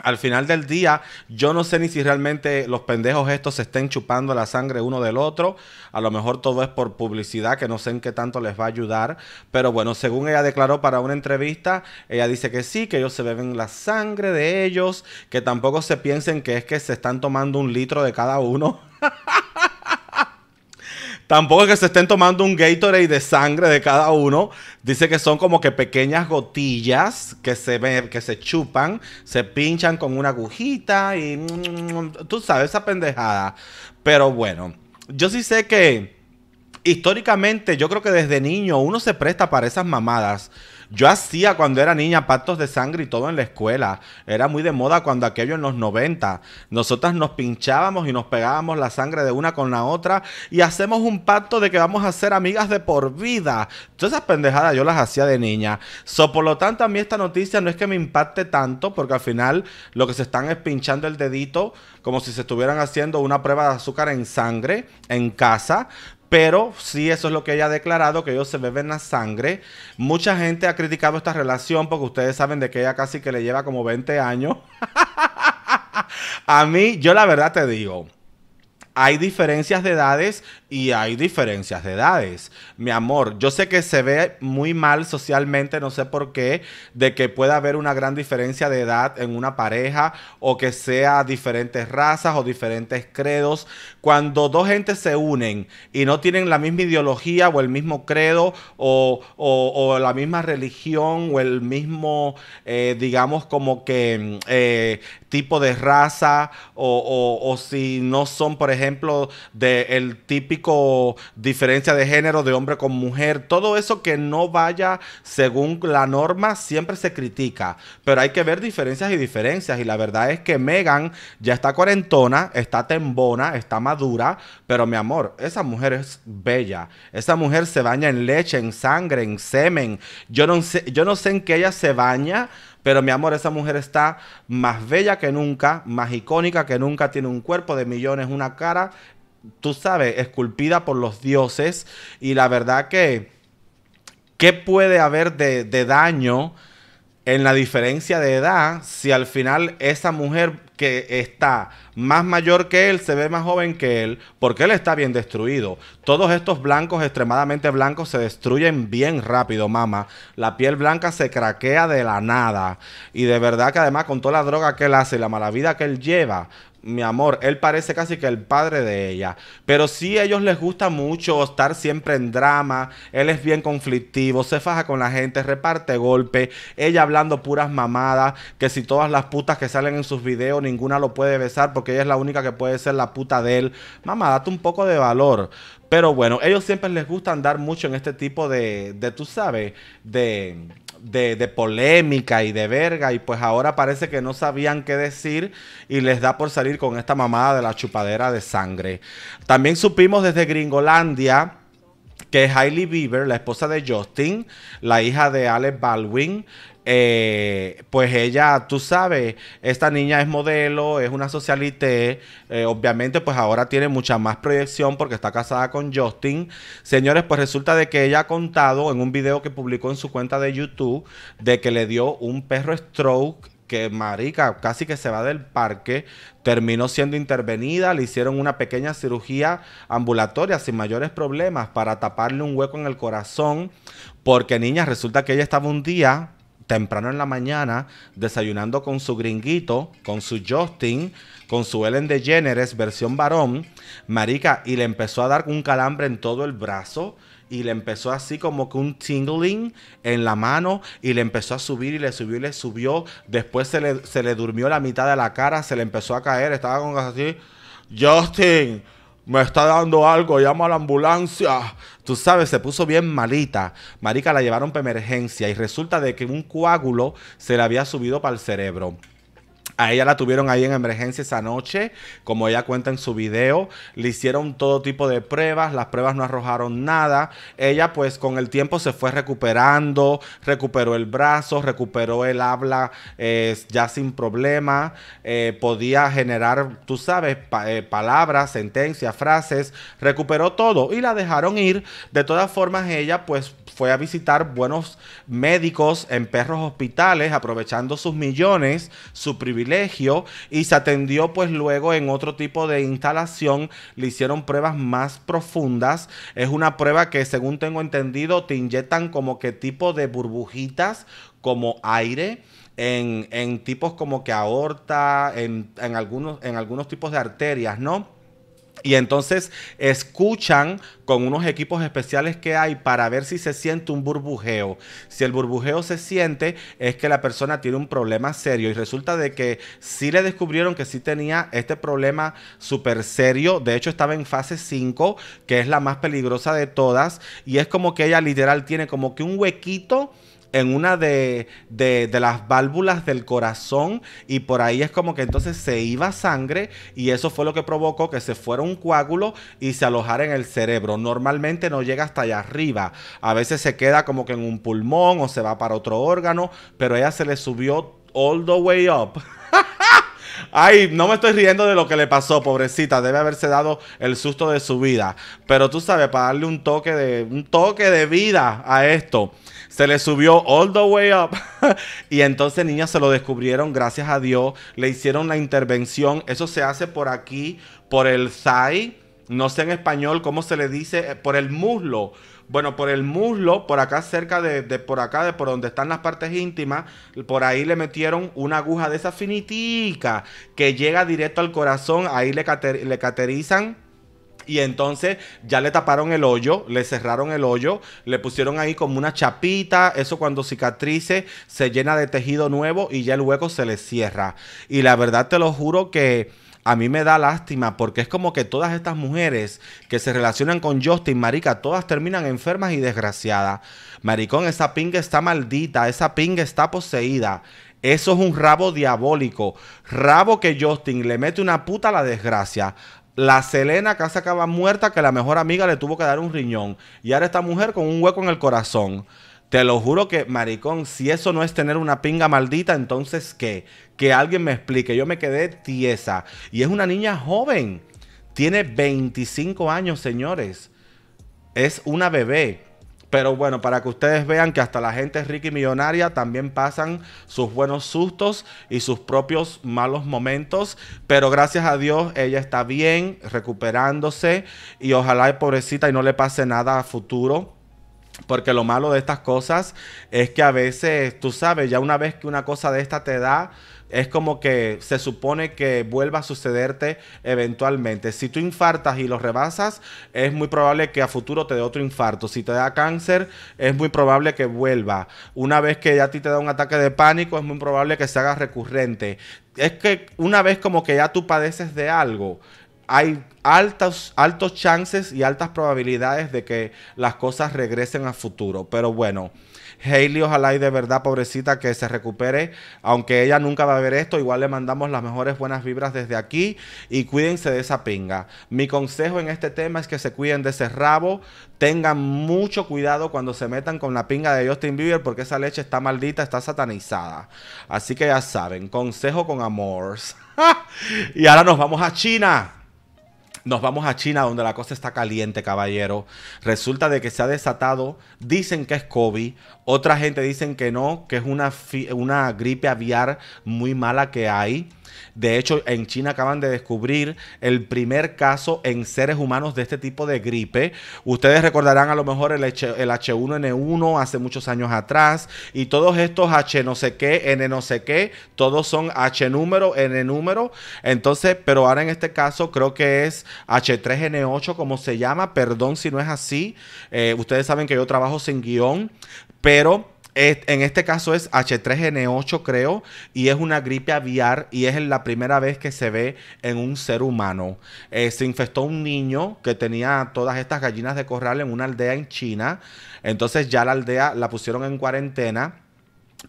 al final del día, yo no sé ni si realmente los pendejos estos se estén chupando la sangre uno del otro. A lo mejor todo es por publicidad, que no sé en qué tanto les va a ayudar. Pero bueno, según ella declaró para una entrevista, ella dice que sí, que ellos se beben la sangre de ellos, que tampoco se piensen que es que se están tomando un litro de cada uno. Tampoco es que se estén tomando un Gatorade de sangre de cada uno. Dice que son como que pequeñas gotillas que se, que se chupan, se pinchan con una agujita y tú sabes esa pendejada. Pero bueno, yo sí sé que históricamente yo creo que desde niño uno se presta para esas mamadas. Yo hacía cuando era niña pactos de sangre y todo en la escuela. Era muy de moda cuando aquello en los 90. Nosotras nos pinchábamos y nos pegábamos la sangre de una con la otra y hacemos un pacto de que vamos a ser amigas de por vida. Todas esas pendejadas yo las hacía de niña. So, por lo tanto, a mí esta noticia no es que me impacte tanto porque al final lo que se están es pinchando el dedito como si se estuvieran haciendo una prueba de azúcar en sangre en casa, pero sí, eso es lo que ella ha declarado, que ellos se beben la sangre. Mucha gente ha criticado esta relación porque ustedes saben de que ella casi que le lleva como 20 años. a mí, yo la verdad te digo, hay diferencias de edades y hay diferencias de edades. Mi amor, yo sé que se ve muy mal socialmente, no sé por qué, de que pueda haber una gran diferencia de edad en una pareja o que sea diferentes razas o diferentes credos. Cuando dos gentes se unen y no tienen la misma ideología o el mismo credo o, la misma religión o el mismo, eh, digamos, como que mm, eh, tipo de raza o, si no son, por ejemplo, del el típico diferencia de género de hombre con mujer, todo eso que no vaya según la norma siempre se critica, pero hay que ver diferencias y diferencias y la verdad es que Megan ya está cuarentona, está tembona, está madura, pero mi amor, esa mujer es bella, esa mujer se baña en leche, en sangre, en semen, yo no sé, yo no sé en qué ella se baña, pero mi amor, esa mujer está más bella que nunca, más icónica que nunca, tiene un cuerpo de millones, una cara tú sabes, esculpida por los dioses. Y la verdad que, ¿qué puede haber de, daño en la diferencia de edad si al final esa mujer que está más mayor que él se ve más joven que él porque él está bien destruido. Todos estos blancos extremadamente blancos se destruyen bien rápido, mamá. La piel blanca se craquea de la nada y de verdad que además con toda la droga que él hace y la mala vida que él lleva, mi amor, él parece casi que el padre de ella. Pero sí, a ellos les gusta mucho estar siempre en drama. Él es bien conflictivo, se faja con la gente, reparte golpes. Ella hablando puras mamadas. Que si todas las putas que salen en sus videos, ninguna lo puede besar porque ella es la única que puede ser la puta de él. Mamá, date un poco de valor. Pero bueno, ellos siempre les gusta andar mucho en este tipo de, de tú sabes, de de, polémica y de verga y pues ahora parece que no sabían qué decir y les da por salir con esta mamada de la chupadera de sangre. También supimos desde Gringolandia que Hailey Bieber, la esposa de Justin, la hija de Alec Baldwin, eh, pues ella, tú sabes, esta niña es modelo, es una socialité, eh, obviamente pues ahora tiene mucha más proyección porque está casada con Justin. Señores, pues resulta de que ella ha contado en un video que publicó en su cuenta de YouTube de que le dio un perro stroke que marica casi que se va del parque, terminó siendo intervenida, le hicieron una pequeña cirugía ambulatoria sin mayores problemas para taparle un hueco en el corazón, porque niña, resulta que ella estaba un día temprano en la mañana, desayunando con su gringuito, con su Justin, con su Ellen DeGeneres, versión varón, marica, y le empezó a dar un calambre en todo el brazo y le empezó así como que un tingling en la mano y le empezó a subir y le subió y le subió. Después se le, durmió la mitad de la cara, se le empezó a caer, estaba con así, Justin, me está dando algo, llama a la ambulancia, tú sabes, se puso bien malita. Marica la llevaron para emergencia y resulta de que un coágulo se le había subido para el cerebro. A ella la tuvieron ahí en emergencia esa noche, como ella cuenta en su video. Le hicieron todo tipo de pruebas, las pruebas no arrojaron nada. Ella pues con el tiempo se fue recuperando, recuperó el brazo, recuperó el habla eh, ya sin problema. Eh, podía generar, tú sabes, eh, palabras, sentencias, frases. Recuperó todo y la dejaron ir. De todas formas, ella pues fue a visitar buenos médicos en perros hospitales, aprovechando sus millones, su privilegio y se atendió pues luego en otro tipo de instalación, le hicieron pruebas más profundas. Es una prueba que según tengo entendido te inyectan como que tipo de burbujitas como aire. En, en tipos como que aorta, en, en algunos, en algunos tipos de arterias, ¿no? Y entonces escuchan con unos equipos especiales que hay para ver si se siente un burbujeo. Si el burbujeo se siente es que la persona tiene un problema serio y resulta de que sí le descubrieron que sí tenía este problema súper serio. De hecho estaba en fase 5, que es la más peligrosa de todas. Y es como que ella literal tiene como que un huequito en una de, las válvulas del corazón y por ahí es como que entonces se iba sangre y eso fue lo que provocó que se fuera un coágulo y se alojara en el cerebro. Normalmente no llega hasta allá arriba, a veces se queda como que en un pulmón o se va para otro órgano, pero ella se le subió all the way up. Ay, no me estoy riendo de lo que le pasó, pobrecita. Debe haberse dado el susto de su vida. Pero tú sabes, para darle un toque de, un toque de vida a esto, se le subió all the way up. y entonces, niña, se lo descubrieron, gracias a Dios. Le hicieron la intervención. Eso se hace por aquí, por el thigh. No sé en español cómo se le dice, eh, por el muslo bueno, por el muslo, por acá cerca de, por acá, de por donde están las partes íntimas, por ahí le metieron una aguja de esa finitica que llega directo al corazón, ahí le, le caterizan y entonces ya le taparon el hoyo, le cerraron el hoyo, le pusieron ahí como una chapita, eso cuando cicatrice se llena de tejido nuevo y ya el hueco se le cierra. Y la verdad te lo juro que a mí me da lástima porque es como que todas estas mujeres que se relacionan con Justin, marica, todas terminan enfermas y desgraciadas. Maricón, esa pinga está maldita, esa pinga está poseída. Eso es un rabo diabólico. Rabo que Justin le mete una puta a la desgracia. La Selena casi acaba muerta que la mejor amiga le tuvo que dar un riñón. Y ahora esta mujer con un hueco en el corazón. Te lo juro que, maricón, si eso no es tener una pinga maldita, entonces ¿qué? Que alguien me explique. Yo me quedé tiesa. Y es una niña joven. Tiene 25 años, señores. Es una bebé. Pero bueno, para que ustedes vean que hasta la gente rica y millonaria también pasan sus buenos sustos y sus propios malos momentos. Pero gracias a Dios ella está bien, recuperándose y ojalá pobrecita y no le pase nada a futuro porque lo malo de estas cosas es que a veces, tú sabes, ya una vez que una cosa de esta te da, es como que se supone que vuelva a sucederte eventualmente. Si tú infartas y lo rebasas, es muy probable que a futuro te dé otro infarto. Si te da cáncer, es muy probable que vuelva. Una vez que ya a ti te da un ataque de pánico, es muy probable que se haga recurrente. Es que una vez como que ya tú padeces de algo, hay altos, altos chances y altas probabilidades de que las cosas regresen a futuro. Pero bueno, Hailey, ojalá y de verdad, pobrecita, que se recupere. Aunque ella nunca va a ver esto, igual le mandamos las mejores buenas vibras desde aquí y cuídense de esa pinga. Mi consejo en este tema es que se cuiden de ese rabo, tengan mucho cuidado cuando se metan con la pinga de Justin Bieber porque esa leche está maldita, está satanizada. Así que ya saben, consejo con amores. y ahora nos vamos a China. Nos vamos a China donde la cosa está caliente, caballero. Resulta de que se ha desatado, dicen que es COVID, otra gente dicen que no, que es una, una gripe aviar muy mala que hay. De hecho, en China acaban de descubrir el primer caso en seres humanos de este tipo de gripe. Ustedes recordarán a lo mejor el, H, 1 n 1 hace muchos años atrás y todos estos H no sé qué, N no sé qué, todos son H número, N número. Entonces, pero ahora en este caso creo que es H3N8 como se llama. Perdón si no es así. Eh, ustedes saben que yo trabajo sin guión, pero en este caso es H3N8, creo, y es una gripe aviar y es la primera vez que se ve en un ser humano. Eh, se infectó un niño que tenía todas estas gallinas de corral en una aldea en China. Entonces ya la aldea la pusieron en cuarentena.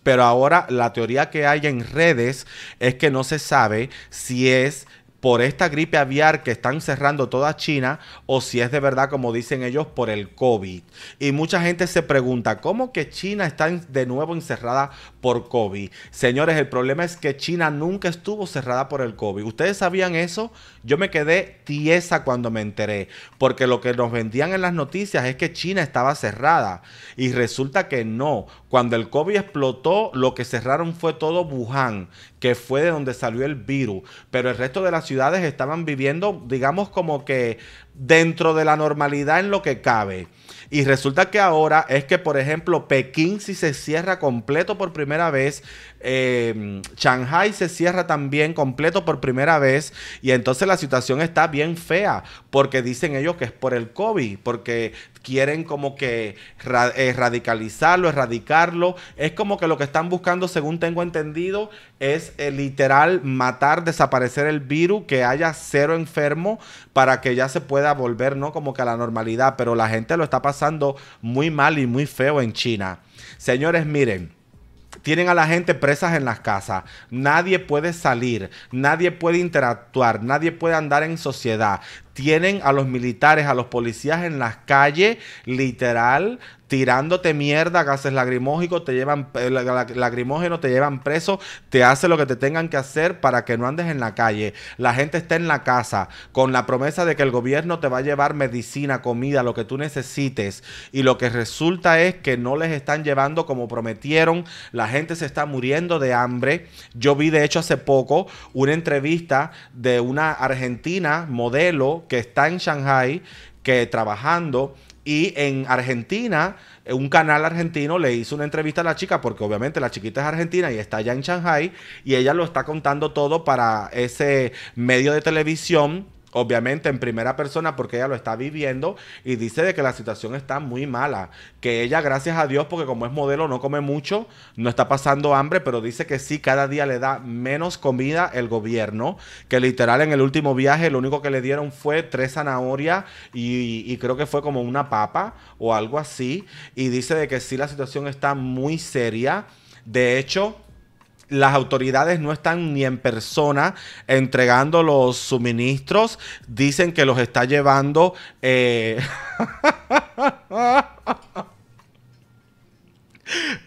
Pero ahora la teoría que hay en redes es que no se sabe si es por esta gripe aviar que están cerrando toda China o si es de verdad, como dicen ellos, por el COVID. Y mucha gente se pregunta, ¿cómo que China está de nuevo encerrada por COVID? Señores, el problema es que China nunca estuvo cerrada por el COVID. ¿Ustedes sabían eso? Yo me quedé tiesa cuando me enteré, porque lo que nos vendían en las noticias es que China estaba cerrada y resulta que no. Cuando el COVID explotó, lo que cerraron fue todo Wuhan que fue de donde salió el virus, pero el resto de las ciudades estaban viviendo, digamos, como que dentro de la normalidad en lo que cabe. Y resulta que ahora es que, por ejemplo, Pekín si se cierra completo por primera vez, eh, Shanghai se cierra también completo por primera vez, y entonces la situación está bien fea, porque dicen ellos que es por el COVID, porque quieren como que eh, radicalizarlo, erradicarlo. Es como que lo que están buscando, según tengo entendido, es eh, literal matar, desaparecer el virus, que haya cero enfermo para que ya se pueda volver, ¿no? Como que a la normalidad. Pero la gente lo está pasando muy mal y muy feo en China. Señores, miren tienen a la gente presas en las casas. Nadie puede salir, nadie puede interactuar, nadie puede andar en sociedad tienen a los militares, a los policías en las calles, literal, tirándote mierda, gases lacrimógenos, te llevan eh, te llevan preso, te hace lo que te tengan que hacer para que no andes en la calle. La gente está en la casa con la promesa de que el gobierno te va a llevar medicina, comida, lo que tú necesites y lo que resulta es que no les están llevando como prometieron. La gente se está muriendo de hambre. Yo vi de hecho hace poco una entrevista de una argentina modelo que está en Shanghai que trabajando y en Argentina, eh, un canal argentino le hizo una entrevista a la chica, porque obviamente la chiquita es argentina y está allá en Shanghai, y ella lo está contando todo para ese medio de televisión obviamente en primera persona porque ella lo está viviendo y dice de que la situación está muy mala, que ella gracias a Dios porque como es modelo no come mucho, no está pasando hambre, pero dice que sí cada día le da menos comida el gobierno, que literal en el último viaje lo único que le dieron fue tres zanahorias y, creo que fue como una papa o algo así y dice de que sí la situación está muy seria. De hecho, las autoridades no están ni en persona entregando los suministros, dicen que los está llevando... Eh,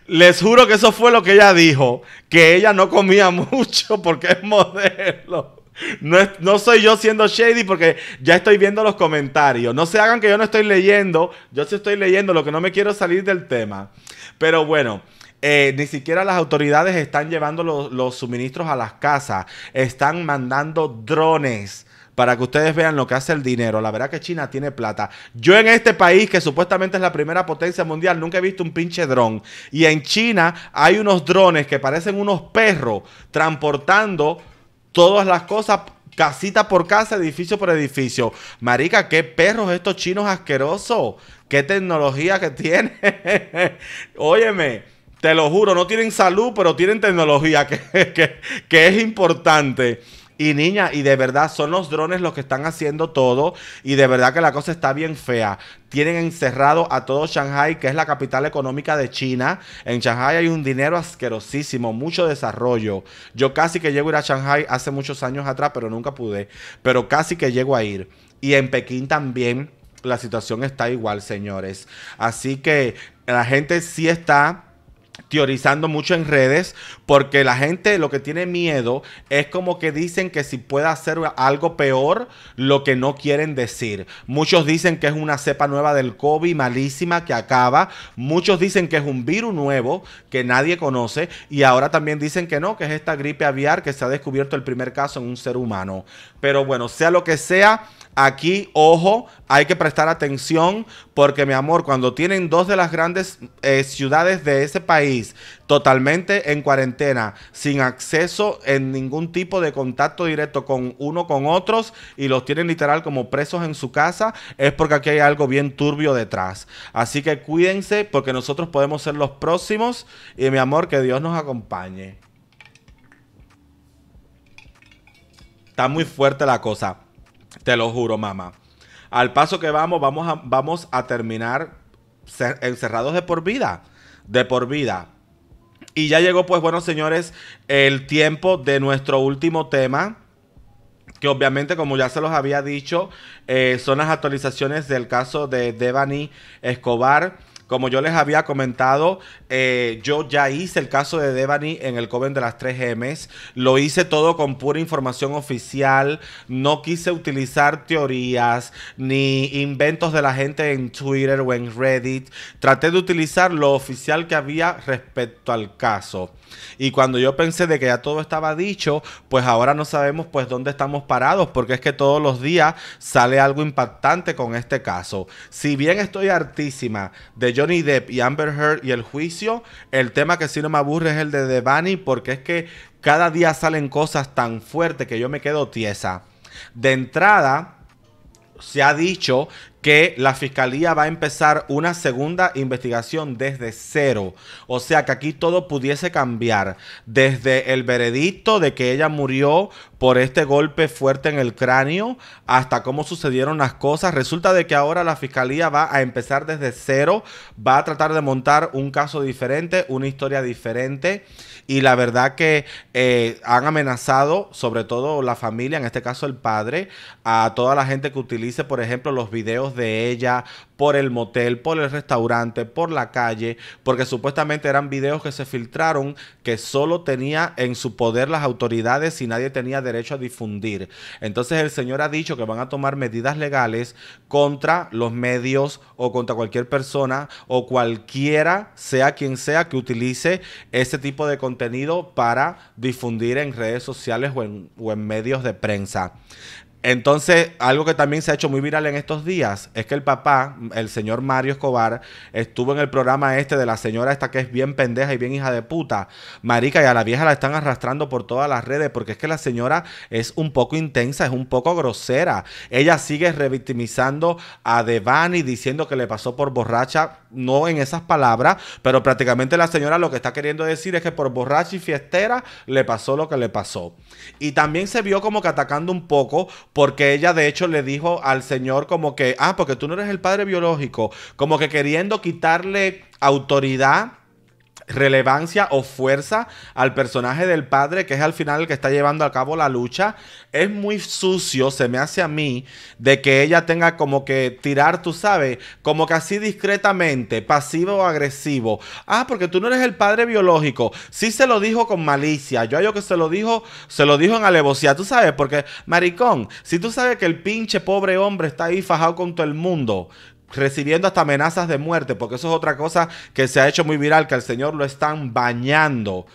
Les juro que eso fue lo que ella dijo, que ella no comía mucho porque es modelo. No, no, soy yo siendo shady porque ya estoy viendo los comentarios. No se hagan que yo no estoy leyendo. Yo sí estoy leyendo, lo que no me quiero salir del tema. Pero bueno, eh, ni siquiera las autoridades están llevando los, los suministros a las casas. Están mandando drones para que ustedes vean lo que hace el dinero. La verdad que China tiene plata. Yo en este país, que supuestamente es la primera potencia mundial, nunca he visto un pinche dron. Y en China hay unos drones que parecen unos perros transportando todas las cosas. Casita por casa, edificio por edificio. Marica, qué perros estos chinos asquerosos. Qué tecnología que tienen. Óyeme, te lo juro, no tienen salud, pero tienen tecnología, que, es importante. Y niña, y de verdad son los drones los que están haciendo todo. Y de verdad que la cosa está bien fea. Tienen encerrado a todo Shanghai, que es la capital económica de China. En Shanghai hay un dinero asquerosísimo, mucho desarrollo. Yo casi que llego a ir a Shanghai hace muchos años atrás, pero nunca pude. Pero casi que llego a ir. Y en Pekín también la situación está igual, señores. Así que la gente sí está teorizando mucho en redes porque la gente lo que tiene miedo es como que dicen que si puede hacer algo peor lo que no quieren decir. Muchos dicen que es una cepa nueva del COVID malísima que acaba, muchos dicen que es un virus nuevo que nadie conoce y ahora también dicen que no, que es esta gripe aviar que se ha descubierto el primer caso en un ser humano. Pero bueno, sea lo que sea, aquí ojo hay que prestar atención porque, mi amor, cuando tienen dos de las grandes eh, ciudades de ese país totalmente en cuarentena, sin acceso en ningún tipo de contacto directo con uno con otros y los tienen literal como presos en su casa, es porque aquí hay algo bien turbio detrás. Así que cuídense porque nosotros podemos ser los próximos y, mi amor, que Dios nos acompañe. Está muy fuerte la cosa. Te lo juro, mamá al paso que vamos, vamos a, vamos a terminar encerrados de por vida. De por vida. Y ya llegó, pues bueno, señores, el tiempo de nuestro último tema. Que obviamente, como ya se los había dicho, eh, son las actualizaciones del caso de Devani Escobar. Como yo les había comentado, eh, yo ya hice el caso de Devani en el Coven de las 3 Ms. Lo hice todo con pura información oficial. No quise utilizar teorías ni inventos de la gente en Twitter o en Reddit. Traté de utilizar lo oficial que había respecto al caso. Y cuando yo pensé de que ya todo estaba dicho, pues ahora no sabemos pues dónde estamos parados, porque es que todos los días sale algo impactante con este caso. Si bien estoy hartísima de Johnny Depp y Amber Heard y el juicio, el tema que sí no me aburre es el de Devani, porque es que cada día salen cosas tan fuertes que yo me quedo tiesa. De entrada, se ha dicho que la fiscalía va a empezar una segunda investigación desde cero. O sea que aquí todo pudiese cambiar. Desde el veredicto de que ella murió por este golpe fuerte en el cráneo hasta cómo sucedieron las cosas. Resulta de que ahora la fiscalía va a empezar desde cero, va a tratar de montar un caso diferente, una historia diferente. Y la verdad que eh, han amenazado, sobre todo la familia, en este caso el padre, a toda la gente que utilice, por ejemplo, los videos de ella, por el motel, por el restaurante, por la calle, porque supuestamente eran videos que se filtraron que solo tenía en su poder las autoridades y nadie tenía derecho a difundir. Entonces el señor ha dicho que van a tomar medidas legales contra los medios o contra cualquier persona o cualquiera, sea quien sea, que utilice ese tipo de contenido para difundir en redes sociales o en medios de prensa. Entonces, algo que también se ha hecho muy viral en estos días es que el papá, el señor Mario Escobar, estuvo en el programa este de la señora esta que es bien pendeja y bien hija de puta. Marica, y a la vieja la están arrastrando por todas las redes porque es que la señora es un poco intensa, es un poco grosera. Ella sigue revictimizando a Devani diciendo que le pasó por borracha, no en esas palabras, pero prácticamente la señora lo que está queriendo decir es que por borracha y fiestera le pasó lo que le pasó. Y también se vio como que atacando un poco porque ella de hecho le dijo al señor como que, ah, porque tú no eres el padre biológico, como que queriendo quitarle autoridad relevancia o fuerza al personaje del padre, que es al final el que está llevando a cabo la lucha. Es muy sucio, se me hace a mí, de que ella tenga como que tirar, tú sabes, como que así discretamente, pasivo o agresivo. Ah, porque tú no eres el padre biológico. Sí se lo dijo con malicia. Yo yo que se lo dijo, se lo dijo en alevosía, tú sabes, porque maricón, si tú sabes que el pinche pobre hombre está ahí fajado con todo el mundo, recibiendo hasta amenazas de muerte, porque eso es otra cosa que se ha hecho muy viral, que al Señor lo están bañando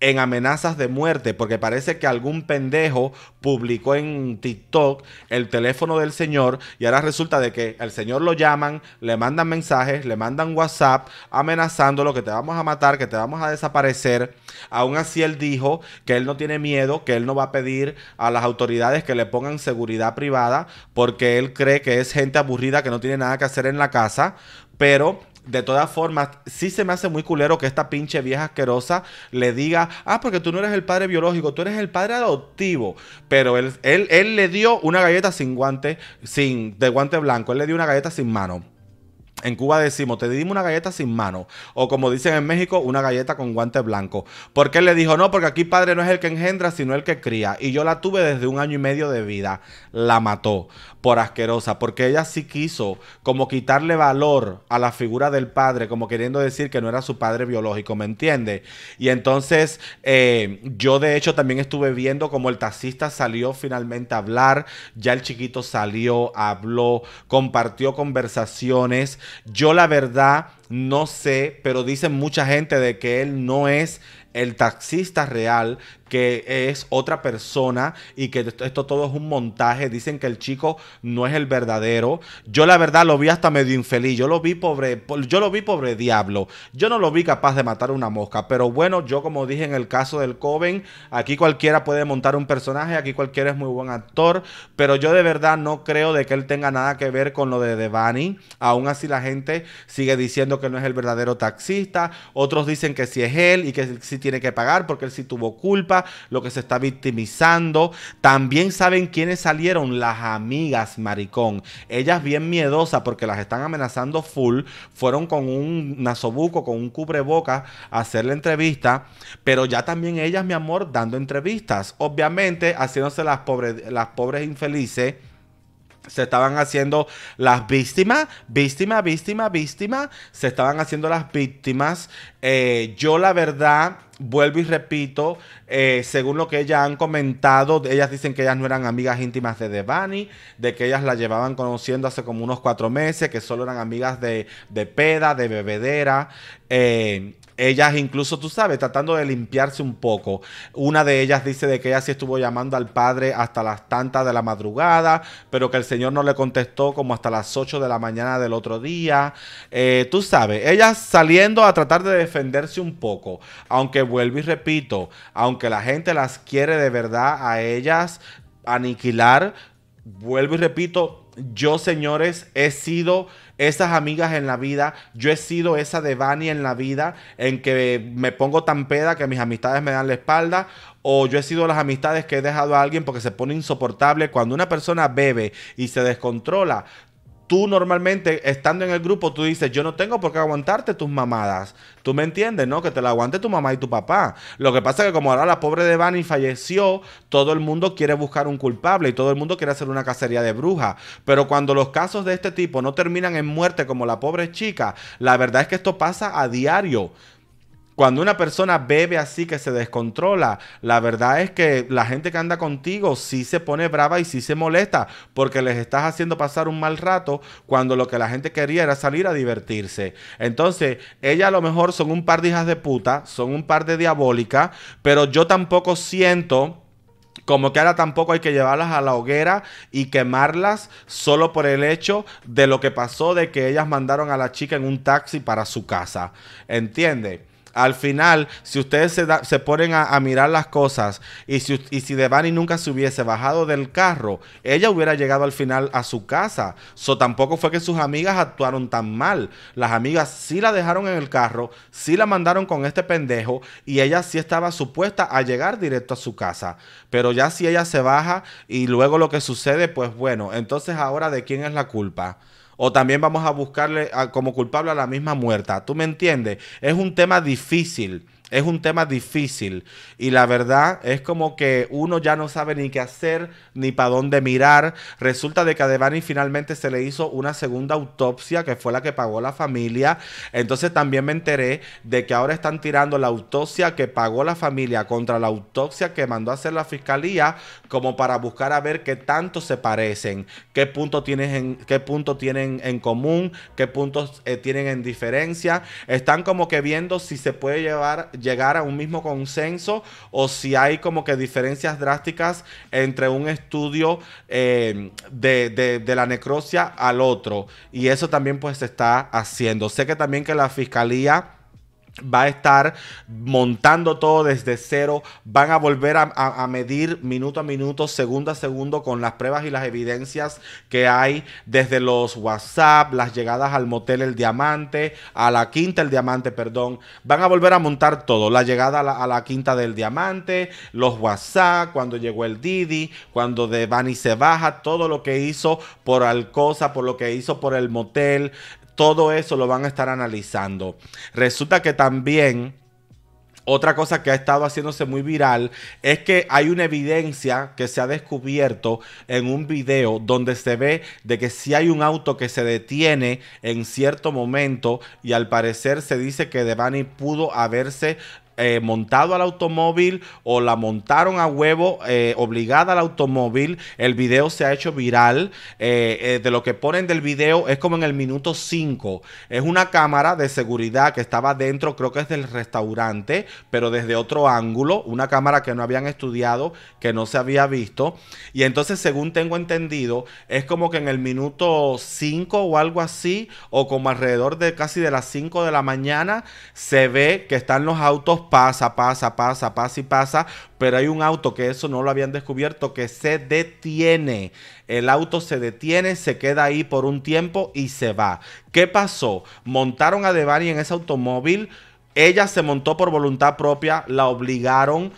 en amenazas de muerte, porque parece que algún pendejo publicó en TikTok el teléfono del señor y ahora resulta de que el señor lo llaman, le mandan mensajes, le mandan WhatsApp amenazándolo que te vamos a matar, que te vamos a desaparecer. Aún así él dijo que él no tiene miedo, que él no va a pedir a las autoridades que le pongan seguridad privada porque él cree que es gente aburrida que no tiene nada que hacer en la casa, pero de todas formas, sí se me hace muy culero que esta pinche vieja asquerosa le diga, ah, porque tú no eres el padre biológico, tú eres el padre adoptivo. Pero él, él, él le dio una galleta sin guante, sin, de guante blanco, él le dio una galleta sin mano. En Cuba decimos, te dimos una galleta sin mano. O como dicen en México, una galleta con guante blanco. Porque él le dijo, no, porque aquí padre no es el que engendra, sino el que cría. Y yo la tuve desde un año y medio de vida. La mató por asquerosa. Porque ella sí quiso como quitarle valor a la figura del padre, como queriendo decir que no era su padre biológico, ¿me entiende Y entonces eh, yo de hecho también estuve viendo como el taxista salió finalmente a hablar. Ya el chiquito salió, habló, compartió conversaciones. Yo la verdad no sé, pero dice mucha gente de que él no es el taxista real, que es otra persona y que esto, todo es un montaje. Dicen que el chico no es el verdadero. Yo la verdad lo vi hasta medio infeliz. Yo lo vi pobre, yo lo vi pobre diablo. Yo no lo vi capaz de matar una mosca. Pero bueno, yo como dije en el caso del Coven, aquí cualquiera puede montar un personaje, aquí cualquiera es muy buen actor. Pero yo de verdad no creo de que él tenga nada que ver con lo de Devani. Aún así la gente sigue diciendo que no es el verdadero taxista. Otros dicen que sí es él y que sí tiene que pagar porque él sí tuvo culpa lo que se está victimizando. También saben quiénes salieron, las amigas maricón. Ellas bien miedosas porque las están amenazando full. Fueron con un nasobuco, con un cubreboca a hacer la entrevista. Pero ya también ellas, mi amor, dando entrevistas. Obviamente, haciéndose las, pobres, las pobres infelices se estaban haciendo las víctimas, víctima, víctima, víctima, se estaban haciendo las víctimas. Eh, yo la verdad, vuelvo y repito, eh, según lo que ellas han comentado, ellas dicen que ellas no eran amigas íntimas de Devani, de que ellas la llevaban conociendo hace como unos cuatro meses, que solo eran amigas de, peda, de bebedera. Eh, ellas incluso, tú sabes, tratando de limpiarse un poco. Una de ellas dice de que ella sí estuvo llamando al padre hasta las tantas de la madrugada, pero que el señor no le contestó como hasta las 8 de la mañana del otro día. Eh, tú sabes, ellas saliendo a tratar de defenderse un poco, aunque vuelvo y repito, aunque la gente las quiere de verdad a ellas aniquilar, vuelvo y repito, yo, señores, he sido esas amigas en la vida. Yo he sido esa de en la vida, en que me pongo tan peda que mis amistades me dan la espalda. O yo he sido las amistades que he dejado a alguien porque se pone insoportable. Cuando una persona bebe y se descontrola, tú normalmente estando en el grupo, tú dices, yo no tengo por qué aguantarte tus mamadas. Tú me entiendes, ¿no? Que te la aguante tu mamá y tu papá. Lo que pasa es que como ahora la pobre Devani falleció, todo el mundo quiere buscar un culpable y todo el mundo quiere hacer una cacería de brujas. Pero cuando los casos de este tipo no terminan en muerte como la pobre chica, la verdad es que esto pasa a diario. Cuando una persona bebe así que se descontrola, la verdad es que la gente que anda contigo sí se pone brava y sí se molesta porque les estás haciendo pasar un mal rato cuando lo que la gente quería era salir a divertirse. Entonces, ellas a lo mejor son un par de hijas de puta, son un par de diabólicas, pero yo tampoco siento como que ahora tampoco hay que llevarlas a la hoguera y quemarlas solo por el hecho de lo que pasó de que ellas mandaron a la chica en un taxi para su casa. ¿Entiendes? al final, si ustedes se, ponen a, mirar las cosas y si, y si Devani nunca se hubiese bajado del carro, ella hubiera llegado al final a su casa. So tampoco fue que sus amigas actuaron tan mal. Las amigas sí la dejaron en el carro, sí la mandaron con este pendejo y ella sí estaba supuesta a llegar directo a su casa. Pero ya si ella se baja y luego lo que sucede, pues bueno, entonces ahora de quién es la culpa o también vamos a buscarle como culpable a la misma muerta. ¿Tú me entiendes? Es un tema difícil es un tema difícil y la verdad es como que uno ya no sabe ni qué hacer ni para dónde mirar. Resulta de que a Devani finalmente se le hizo una segunda autopsia que fue la que pagó la familia. Entonces también me enteré de que ahora están tirando la autopsia que pagó la familia contra la autopsia que mandó a hacer la fiscalía como para buscar a ver qué tanto se parecen, qué punto tienen en, qué punto tienen en común, qué puntos eh, tienen en diferencia. Están como que viendo si se puede llevar llegar a un mismo consenso o si hay como que diferencias drásticas entre un estudio eh, de, de, la necrosia al otro. Y eso también pues se está haciendo. Sé que también que la fiscalía va a estar montando todo desde cero, van a volver a, medir minuto a minuto, segundo a segundo con las pruebas y las evidencias que hay desde los WhatsApp, las llegadas al motel El Diamante, a la quinta El Diamante, perdón, van a volver a montar todo, la llegada a la, quinta del Diamante, los WhatsApp, cuando llegó el Didi, cuando Devani se baja, todo lo que hizo por Alcosa, por lo que hizo por el motel, todo eso lo van a estar analizando. Resulta que también otra cosa que ha estado haciéndose muy viral es que hay una evidencia que se ha descubierto en un video donde se ve de que si hay un auto que se detiene en cierto momento y al parecer se dice que Devani pudo haberse eh, montado al automóvil o la montaron a huevo eh, obligada al automóvil. El video se ha hecho viral. Eh, de lo que ponen del video es como en el minuto 5. Es una cámara de seguridad que estaba dentro, creo que es del restaurante, pero desde otro ángulo. Una cámara que no habían estudiado, que no se había visto. Y entonces, según tengo entendido, es como que en el minuto 5 o algo así, o como alrededor de casi de las 5 de la mañana, se ve que están los autos pasa, pasa, pasa, pasa y pasa, pero hay un auto que eso no lo habían descubierto que se detiene. El auto se detiene, se queda ahí por un tiempo y se va. ¿Qué pasó? Montaron a Devani en ese automóvil. Ella se montó por voluntad propia, la obligaron,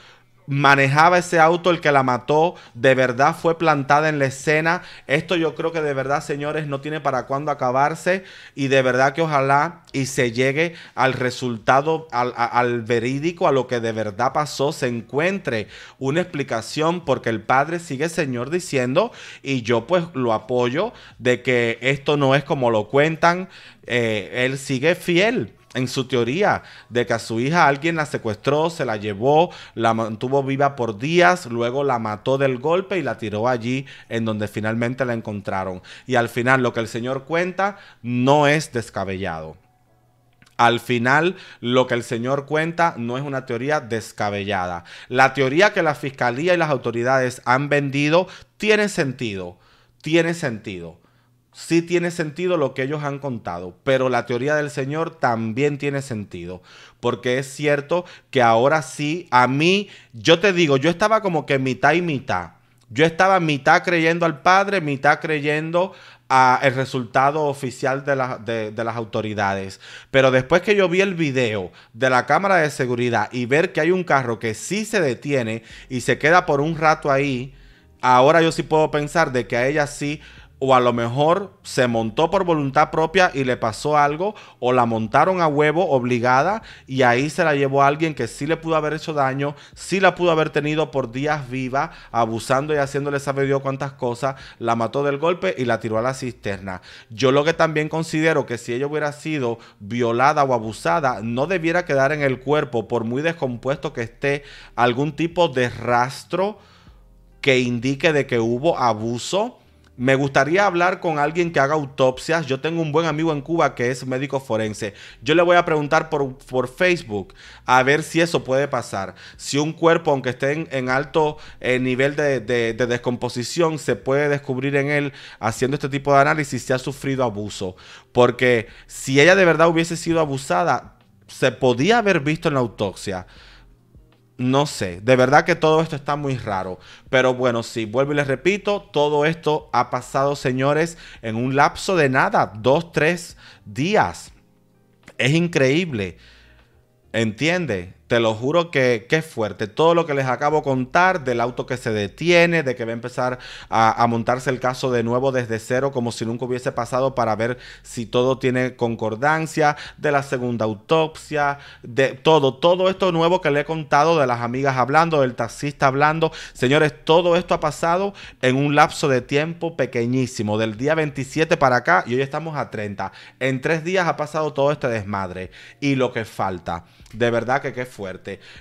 manejaba ese auto, el que la mató, de verdad fue plantada en la escena. Esto yo creo que de verdad, señores, no tiene para cuándo acabarse y de verdad que ojalá y se llegue al resultado, al, verídico, a lo que de verdad pasó, se encuentre una explicación porque el padre sigue, señor, diciendo y yo pues lo apoyo de que esto no es como lo cuentan, eh, él sigue fiel en su teoría de que a su hija alguien la secuestró, se la llevó, la mantuvo viva por días, luego la mató del golpe y la tiró allí en donde finalmente la encontraron. Y al final lo que el señor cuenta no es descabellado. Al final, lo que el señor cuenta no es una teoría descabellada. La teoría que la fiscalía y las autoridades han vendido tiene sentido, tiene sentido sí tiene sentido lo que ellos han contado, pero la teoría del Señor también tiene sentido, porque es cierto que ahora sí, a mí, yo te digo, yo estaba como que mitad y mitad. Yo estaba mitad creyendo al Padre, mitad creyendo al el resultado oficial de, de, las autoridades. Pero después que yo vi el video de la cámara de seguridad y ver que hay un carro que sí se detiene y se queda por un rato ahí, ahora yo sí puedo pensar de que a ella sí o a lo mejor se montó por voluntad propia y le pasó algo, o la montaron a huevo obligada y ahí se la llevó a alguien que sí le pudo haber hecho daño, sí la pudo haber tenido por días viva, abusando y haciéndole saber Dios cuántas cosas, la mató del golpe y la tiró a la cisterna. Yo lo que también considero que si ella hubiera sido violada o abusada, no debiera quedar en el cuerpo, por muy descompuesto que esté, algún tipo de rastro que indique de que hubo abuso me gustaría hablar con alguien que haga autopsias. Yo tengo un buen amigo en Cuba que es médico forense. Yo le voy a preguntar por, Facebook a ver si eso puede pasar. Si un cuerpo, aunque esté en, alto eh, nivel de, de descomposición, se puede descubrir en él haciendo este tipo de análisis si ha sufrido abuso. Porque si ella de verdad hubiese sido abusada, se podía haber visto en la autopsia. No sé, de verdad que todo esto está muy raro. Pero bueno, sí, vuelvo y les repito, todo esto ha pasado, señores, en un lapso de nada, dos, tres días. Es increíble. ¿Entiende? Te lo juro que, que, es fuerte. Todo lo que les acabo de contar del auto que se detiene, de que va a empezar a, a, montarse el caso de nuevo desde cero, como si nunca hubiese pasado, para ver si todo tiene concordancia, de la segunda autopsia, de todo, todo esto nuevo que le he contado, de las amigas hablando, del taxista hablando. Señores, todo esto ha pasado en un lapso de tiempo pequeñísimo, del día 27 para acá y hoy estamos a 30. En tres días ha pasado todo este desmadre y lo que falta. De verdad que qué fuerte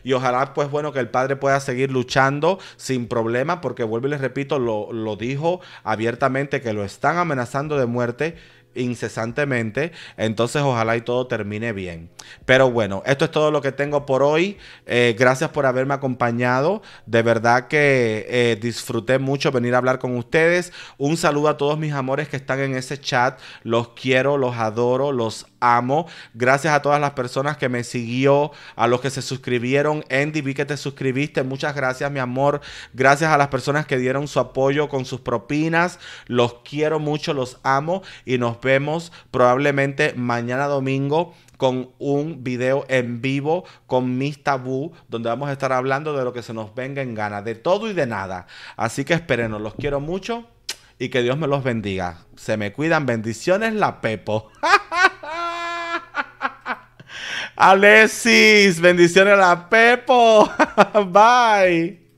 y ojalá, pues bueno, que el padre pueda seguir luchando sin problema, porque vuelvo y les repito, lo, dijo abiertamente que lo están amenazando de muerte incesantemente. Entonces, ojalá y todo termine bien. Pero bueno, esto es todo lo que tengo por hoy. Eh, gracias por haberme acompañado. De verdad que eh, disfruté mucho venir a hablar con ustedes. Un saludo a todos mis amores que están en ese chat. Los quiero, los adoro, los amo. Gracias a todas las personas que me siguió, a los que se suscribieron. Andy, vi que te suscribiste. Muchas gracias, mi amor. Gracias a las personas que dieron su apoyo con sus propinas. Los quiero mucho, los amo. Y nos vemos probablemente mañana domingo con un video en vivo con mis tabú, donde vamos a estar hablando de lo que se nos venga en gana, de todo y de nada. Así que espérenos, los quiero mucho y que Dios me los bendiga. Se me cuidan, bendiciones, la Pepo. Alexis, bendiciones a la Pepo. Bye.